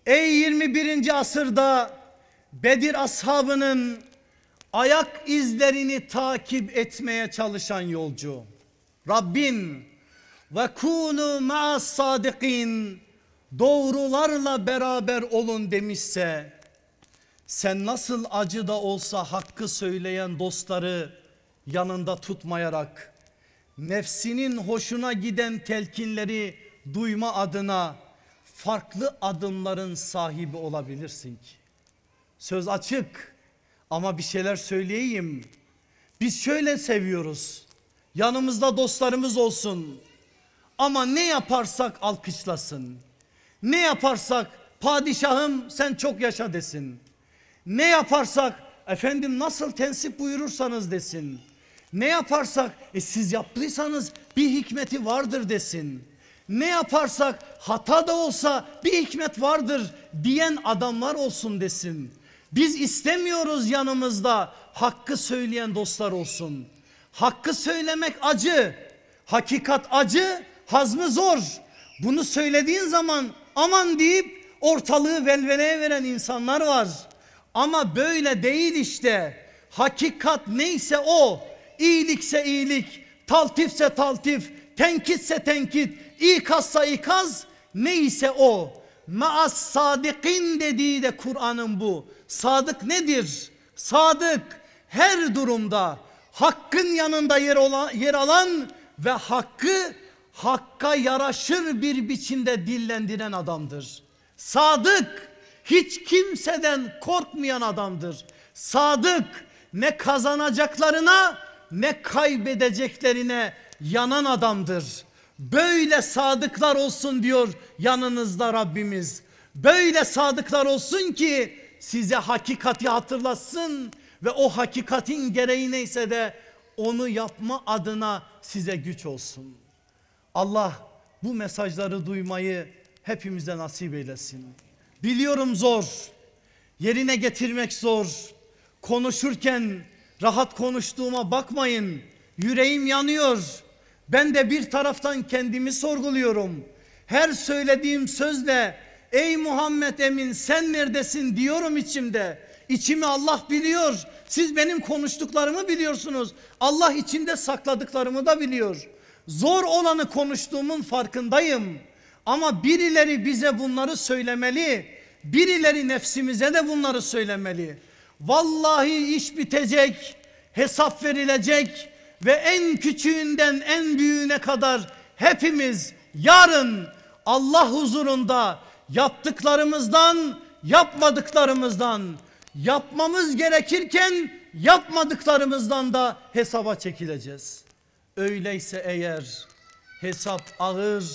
Ey 21. asırda Bedir ashabının ayak izlerini takip etmeye çalışan yolcu. Rabbim ve kunu ma'as sadikin doğrularla beraber olun demişse sen nasıl acı da olsa hakkı söyleyen dostları yanında tutmayarak nefsinin hoşuna giden telkinleri duyma adına farklı adımların sahibi olabilirsin ki. Söz açık ama bir şeyler söyleyeyim. Biz şöyle seviyoruz. Yanımızda dostlarımız olsun. Ama ne yaparsak alkışlasın. Ne yaparsak padişahım sen çok yaşa desin. Ne yaparsak efendim nasıl tensip buyurursanız desin. Ne yaparsak e siz yaptıysanız bir hikmeti vardır desin. Ne yaparsak hata da olsa bir hikmet vardır diyen adamlar olsun desin. Biz istemiyoruz yanımızda hakkı söyleyen dostlar olsun. Hakkı söylemek acı, hakikat acı, hazmı zor. Bunu söylediğin zaman aman deyip ortalığı velveleye veren insanlar var. Ama böyle değil işte. Hakikat neyse o, iyilikse iyilik, taltifse taltif, tenkitse tenkit, ikazsa ikaz, neyse o. Maas sadikin dediği de Kur'an'ın bu. Sadık nedir? Sadık her durumda hakkın yanında yer, olan, yer alan ve hakkı hakka yaraşır bir biçimde dillendiren adamdır. Sadık hiç kimseden korkmayan adamdır. Sadık ne kazanacaklarına ne kaybedeceklerine yanan adamdır. Böyle sadıklar olsun diyor yanınızda Rabbimiz. Böyle sadıklar olsun ki size hakikati hatırlatsın ve o hakikatin gereği neyse de onu yapma adına size güç olsun. Allah bu mesajları duymayı hepimize nasip eylesin. Biliyorum zor, yerine getirmek zor. Konuşurken Rahat konuştuğuma bakmayın. Yüreğim yanıyor. Ben de bir taraftan kendimi sorguluyorum. Her söylediğim sözle ey Muhammed Emin sen neredesin diyorum içimde. İçimi Allah biliyor. Siz benim konuştuklarımı biliyorsunuz. Allah içinde sakladıklarımı da biliyor. Zor olanı konuştuğumun farkındayım. Ama birileri bize bunları söylemeli. Birileri nefsimize de bunları söylemeli. Vallahi iş bitecek, hesap verilecek ve en küçüğünden en büyüğüne kadar hepimiz yarın Allah huzurunda yaptıklarımızdan, yapmadıklarımızdan, yapmamız gerekirken yapmadıklarımızdan da hesaba çekileceğiz. Öyleyse eğer hesap ağır,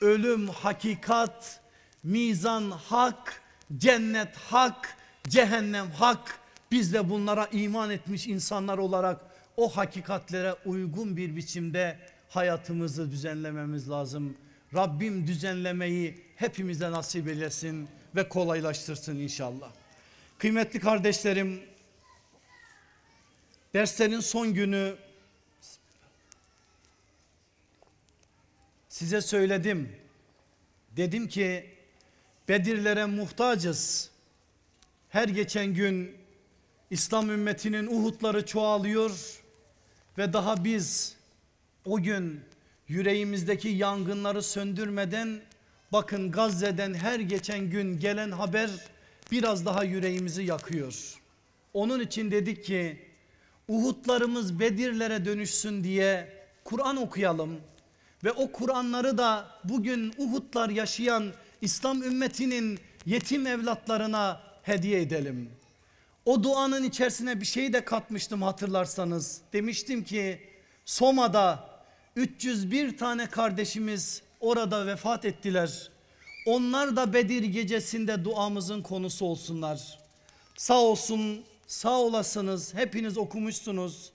ölüm hakikat, mizan hak, cennet hak, Cehennem hak. Biz de bunlara iman etmiş insanlar olarak o hakikatlere uygun bir biçimde hayatımızı düzenlememiz lazım. Rabbim düzenlemeyi hepimize nasip eylesin ve kolaylaştırsın inşallah. Kıymetli kardeşlerim derslerin son günü size söyledim. Dedim ki Bedirlere muhtacız. Her geçen gün İslam ümmetinin Uhud'ları çoğalıyor ve daha biz o gün yüreğimizdeki yangınları söndürmeden bakın Gazze'den her geçen gün gelen haber biraz daha yüreğimizi yakıyor. Onun için dedik ki Uhud'larımız Bedir'lere dönüşsün diye Kur'an okuyalım ve o Kur'anları da bugün Uhud'lar yaşayan İslam ümmetinin yetim evlatlarına hediye edelim. O duanın içerisine bir şey de katmıştım hatırlarsanız. Demiştim ki Soma'da 301 tane kardeşimiz orada vefat ettiler. Onlar da Bedir gecesinde duamızın konusu olsunlar. Sağ olsun, sağ olasınız. Hepiniz okumuşsunuz.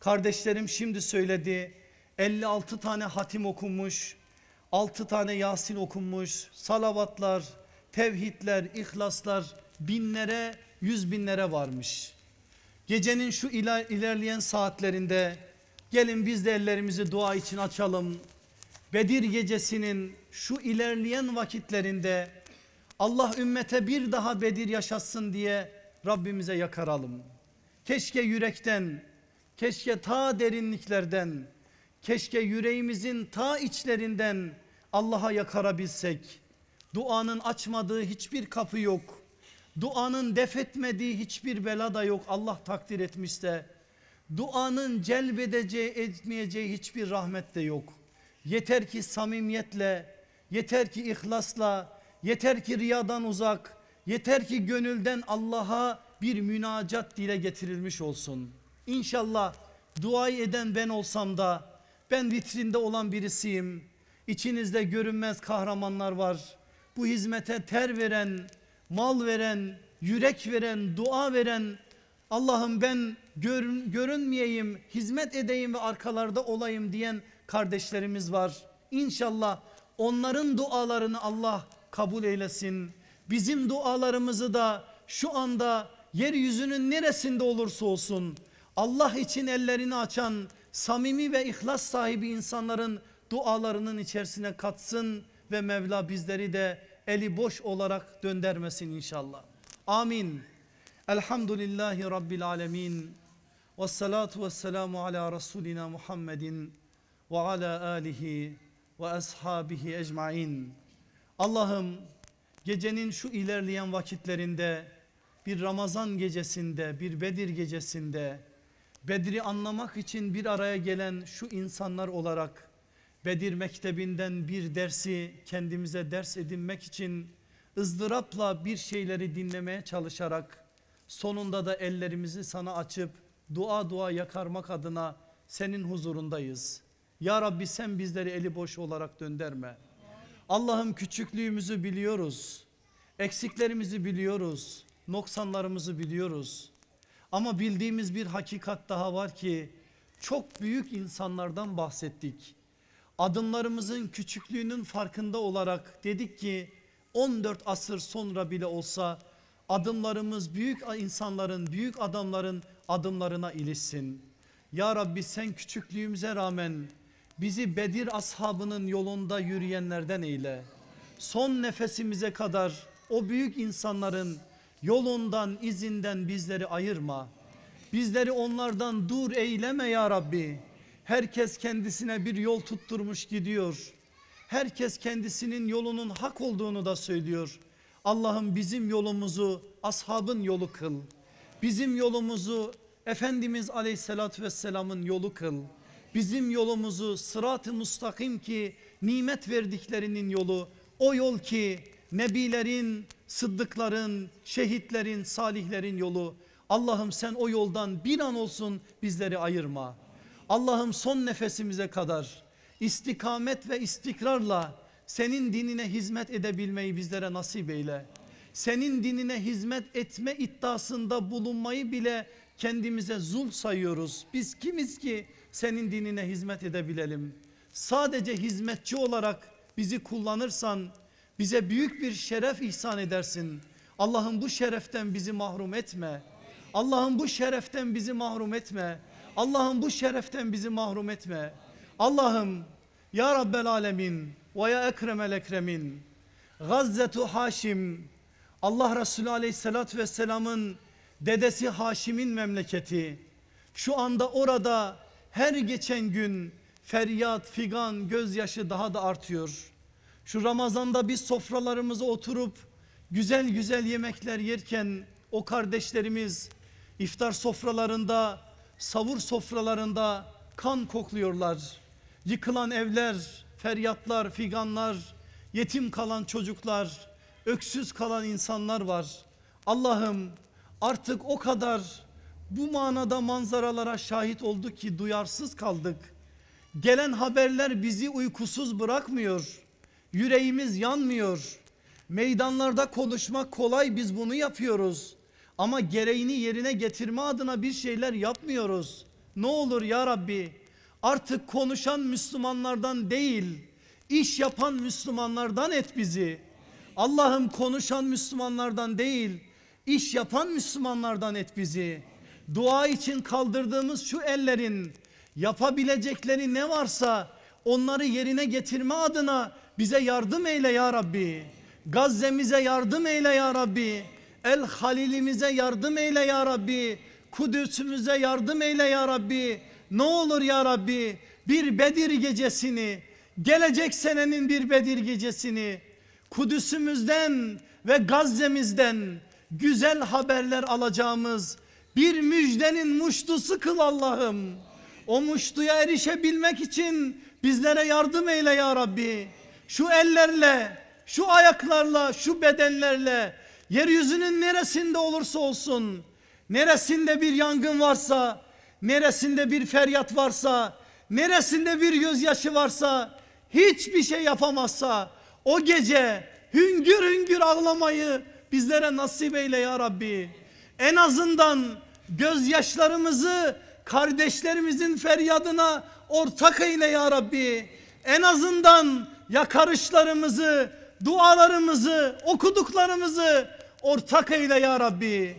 Kardeşlerim şimdi söyledi. 56 tane hatim okunmuş. 6 tane Yasin okunmuş. Salavatlar, tevhidler, ihlaslar binlere yüz binlere varmış. Gecenin şu ilerleyen saatlerinde gelin biz de ellerimizi dua için açalım. Bedir gecesinin şu ilerleyen vakitlerinde Allah ümmete bir daha Bedir yaşatsın diye Rabbimize yakaralım. Keşke yürekten, keşke ta derinliklerden, keşke yüreğimizin ta içlerinden Allah'a yakarabilsek. Duanın açmadığı hiçbir kapı yok. Duanın defetmediği hiçbir bela da yok Allah takdir etmişse. Duanın celbedeceği etmeyeceği hiçbir rahmet de yok. Yeter ki samimiyetle, yeter ki ihlasla, yeter ki riyadan uzak, yeter ki gönülden Allah'a bir münacat dile getirilmiş olsun. İnşallah duayı eden ben olsam da ben vitrinde olan birisiyim. İçinizde görünmez kahramanlar var. Bu hizmete ter veren mal veren, yürek veren, dua veren Allah'ım ben gör, görünmeyeyim, hizmet edeyim ve arkalarda olayım diyen kardeşlerimiz var. İnşallah onların dualarını Allah kabul eylesin. Bizim dualarımızı da şu anda yeryüzünün neresinde olursa olsun Allah için ellerini açan samimi ve ihlas sahibi insanların dualarının içerisine katsın ve Mevla bizleri de eli boş olarak döndermesin inşallah. Amin. Elhamdülillahi Rabbil Alemin. Vessalatu vesselamu ala Resulina Muhammedin ve ala alihi ve ashabihi ecmain. Allah'ım gecenin şu ilerleyen vakitlerinde bir Ramazan gecesinde bir Bedir gecesinde Bedri anlamak için bir araya gelen şu insanlar olarak Bedir Mektebi'nden bir dersi kendimize ders edinmek için ızdırapla bir şeyleri dinlemeye çalışarak sonunda da ellerimizi sana açıp dua dua yakarmak adına senin huzurundayız. Ya Rabbi sen bizleri eli boş olarak dönderme. Allah'ım küçüklüğümüzü biliyoruz. Eksiklerimizi biliyoruz. Noksanlarımızı biliyoruz. Ama bildiğimiz bir hakikat daha var ki çok büyük insanlardan bahsettik adımlarımızın küçüklüğünün farkında olarak dedik ki 14 asır sonra bile olsa adımlarımız büyük insanların büyük adamların adımlarına ilişsin. Ya Rabbi sen küçüklüğümüze rağmen bizi Bedir ashabının yolunda yürüyenlerden eyle. Son nefesimize kadar o büyük insanların yolundan izinden bizleri ayırma. Bizleri onlardan dur eyleme ya Rabbi. Herkes kendisine bir yol tutturmuş gidiyor. Herkes kendisinin yolunun hak olduğunu da söylüyor. Allah'ım bizim yolumuzu ashabın yolu kıl. Bizim yolumuzu Efendimiz aleyhissalatü vesselamın yolu kıl. Bizim yolumuzu sırat-ı mustakim ki nimet verdiklerinin yolu. O yol ki nebilerin, sıddıkların, şehitlerin, salihlerin yolu. Allah'ım sen o yoldan bir an olsun bizleri ayırma. Allah'ım son nefesimize kadar istikamet ve istikrarla senin dinine hizmet edebilmeyi bizlere nasip eyle. Senin dinine hizmet etme iddiasında bulunmayı bile kendimize zul sayıyoruz. Biz kimiz ki senin dinine hizmet edebilelim? Sadece hizmetçi olarak bizi kullanırsan bize büyük bir şeref ihsan edersin. Allah'ım bu şereften bizi mahrum etme. Allah'ım bu şereften bizi mahrum etme. Allah'ım bu şereften bizi mahrum etme. Allah'ım ya Rabbel Alemin ve ya Ekremel Ekremin Gazzetu Haşim Allah Resulü Aleyhisselatü Vesselam'ın dedesi Haşim'in memleketi şu anda orada her geçen gün feryat, figan, gözyaşı daha da artıyor. Şu Ramazan'da biz sofralarımıza oturup güzel güzel yemekler yerken o kardeşlerimiz iftar sofralarında savur sofralarında kan kokluyorlar. Yıkılan evler, feryatlar, figanlar, yetim kalan çocuklar, öksüz kalan insanlar var. Allah'ım artık o kadar bu manada manzaralara şahit olduk ki duyarsız kaldık. Gelen haberler bizi uykusuz bırakmıyor. Yüreğimiz yanmıyor. Meydanlarda konuşmak kolay biz bunu yapıyoruz. Ama gereğini yerine getirme adına bir şeyler yapmıyoruz. Ne olur ya Rabbi artık konuşan Müslümanlardan değil iş yapan Müslümanlardan et bizi. Allah'ım konuşan Müslümanlardan değil iş yapan Müslümanlardan et bizi. Dua için kaldırdığımız şu ellerin yapabilecekleri ne varsa onları yerine getirme adına bize yardım eyle ya Rabbi. Gazze'mize yardım eyle ya Rabbi. El Halilimize yardım eyle ya Rabbi. Kudüs'ümüze yardım eyle ya Rabbi. Ne olur ya Rabbi bir Bedir gecesini, gelecek senenin bir Bedir gecesini Kudüs'ümüzden ve Gazze'mizden güzel haberler alacağımız bir müjdenin muştusu kıl Allah'ım. O muştuya erişebilmek için bizlere yardım eyle ya Rabbi. Şu ellerle, şu ayaklarla, şu bedenlerle yeryüzünün neresinde olursa olsun, neresinde bir yangın varsa, neresinde bir feryat varsa, neresinde bir gözyaşı varsa, hiçbir şey yapamazsa o gece hüngür hüngür ağlamayı bizlere nasip eyle ya Rabbi. En azından gözyaşlarımızı kardeşlerimizin feryadına ortak eyle ya Rabbi. En azından yakarışlarımızı, dualarımızı, okuduklarımızı ortak eyle ya Rabbi.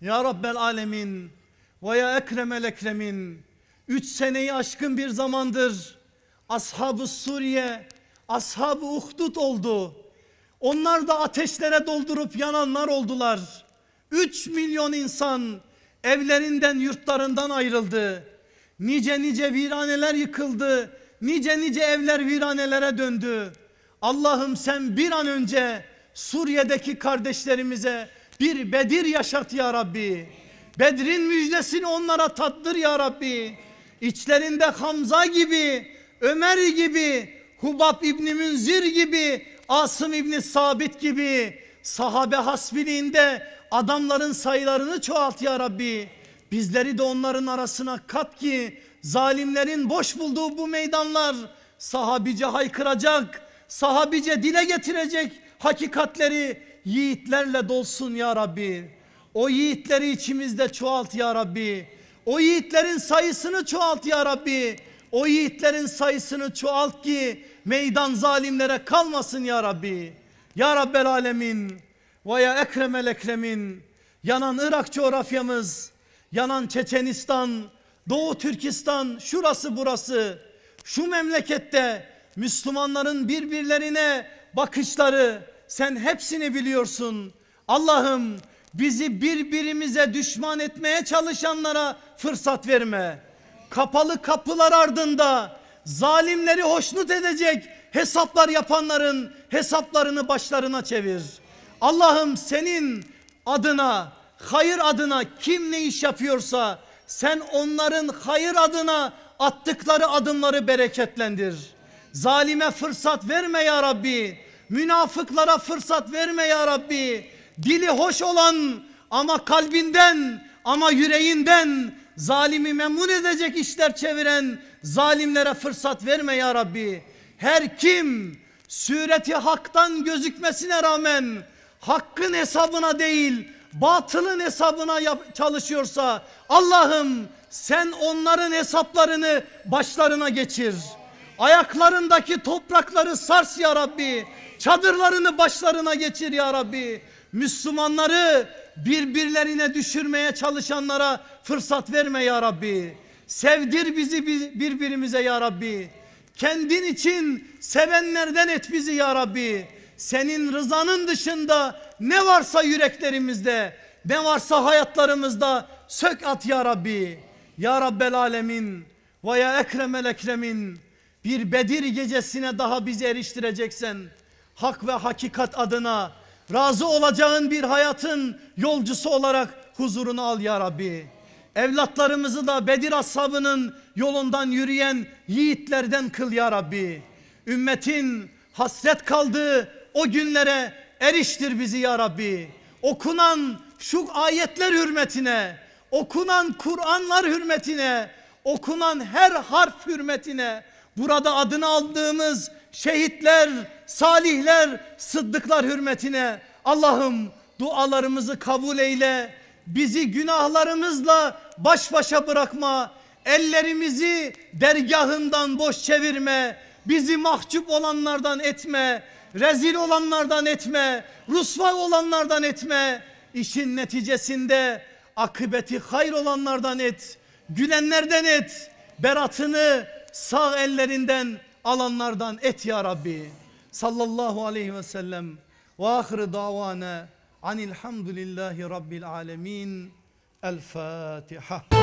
Ya Rabbel alemin ve ya ekremel ekremin. Üç seneyi aşkın bir zamandır ashabı Suriye, ashabı Uhdud oldu. Onlar da ateşlere doldurup yananlar oldular. Üç milyon insan evlerinden yurtlarından ayrıldı. Nice nice viraneler yıkıldı. Nice nice evler viranelere döndü. Allah'ım sen bir an önce Suriye'deki kardeşlerimize bir Bedir yaşat ya Rabbi. Bedrin müjdesini onlara tattır ya Rabbi. İçlerinde Hamza gibi, Ömer gibi, Hubab İbni Münzir gibi, Asım İbni Sabit gibi sahabe hasbiliğinde adamların sayılarını çoğalt ya Rabbi. Bizleri de onların arasına kat ki zalimlerin boş bulduğu bu meydanlar sahabice haykıracak, sahabice dile getirecek hakikatleri yiğitlerle dolsun ya Rabbi. O yiğitleri içimizde çoğalt ya Rabbi. O yiğitlerin sayısını çoğalt ya Rabbi. O yiğitlerin sayısını çoğalt ki meydan zalimlere kalmasın ya Rabbi. Ya Rabbel Alemin ve ya Ekremel Ekremin yanan Irak coğrafyamız, yanan Çeçenistan, Doğu Türkistan şurası burası şu memlekette Müslümanların birbirlerine bakışları sen hepsini biliyorsun. Allah'ım bizi birbirimize düşman etmeye çalışanlara fırsat verme. Kapalı kapılar ardında zalimleri hoşnut edecek hesaplar yapanların hesaplarını başlarına çevir. Allah'ım senin adına, hayır adına kim ne iş yapıyorsa sen onların hayır adına attıkları adımları bereketlendir. Zalime fırsat verme ya Rabbi münafıklara fırsat verme ya Rabbi. Dili hoş olan ama kalbinden ama yüreğinden zalimi memnun edecek işler çeviren zalimlere fırsat verme ya Rabbi. Her kim sureti haktan gözükmesine rağmen hakkın hesabına değil batılın hesabına çalışıyorsa Allah'ım sen onların hesaplarını başlarına geçir. Ayaklarındaki toprakları sars ya Rabbi. Çadırlarını başlarına geçir ya Rabbi. Müslümanları birbirlerine düşürmeye çalışanlara fırsat verme ya Rabbi. Sevdir bizi birbirimize ya Rabbi. Kendin için sevenlerden et bizi ya Rabbi. Senin rızanın dışında ne varsa yüreklerimizde, ne varsa hayatlarımızda sök at ya Rabbi. Ya Rabbel Alemin ve ya Ekremel Ekremin bir Bedir gecesine daha bizi eriştireceksen hak ve hakikat adına razı olacağın bir hayatın yolcusu olarak huzurunu al ya Rabbi. Evlatlarımızı da Bedir ashabının yolundan yürüyen yiğitlerden kıl ya Rabbi. Ümmetin hasret kaldığı o günlere eriştir bizi ya Rabbi. Okunan şu ayetler hürmetine, okunan Kur'anlar hürmetine, okunan her harf hürmetine, burada adını aldığımız şehitler, salihler, sıddıklar hürmetine Allah'ım dualarımızı kabul eyle. Bizi günahlarımızla baş başa bırakma. Ellerimizi dergahından boş çevirme. Bizi mahcup olanlardan etme. Rezil olanlardan etme. Rusva olanlardan etme. İşin neticesinde akıbeti hayır olanlardan et. Gülenlerden et. Beratını sağ ellerinden alanlardan et ya Rabbi. Sallallahu aleyhi ve sellem. Ve ahir davana anilhamdülillahi rabbil alemin. El Fatiha.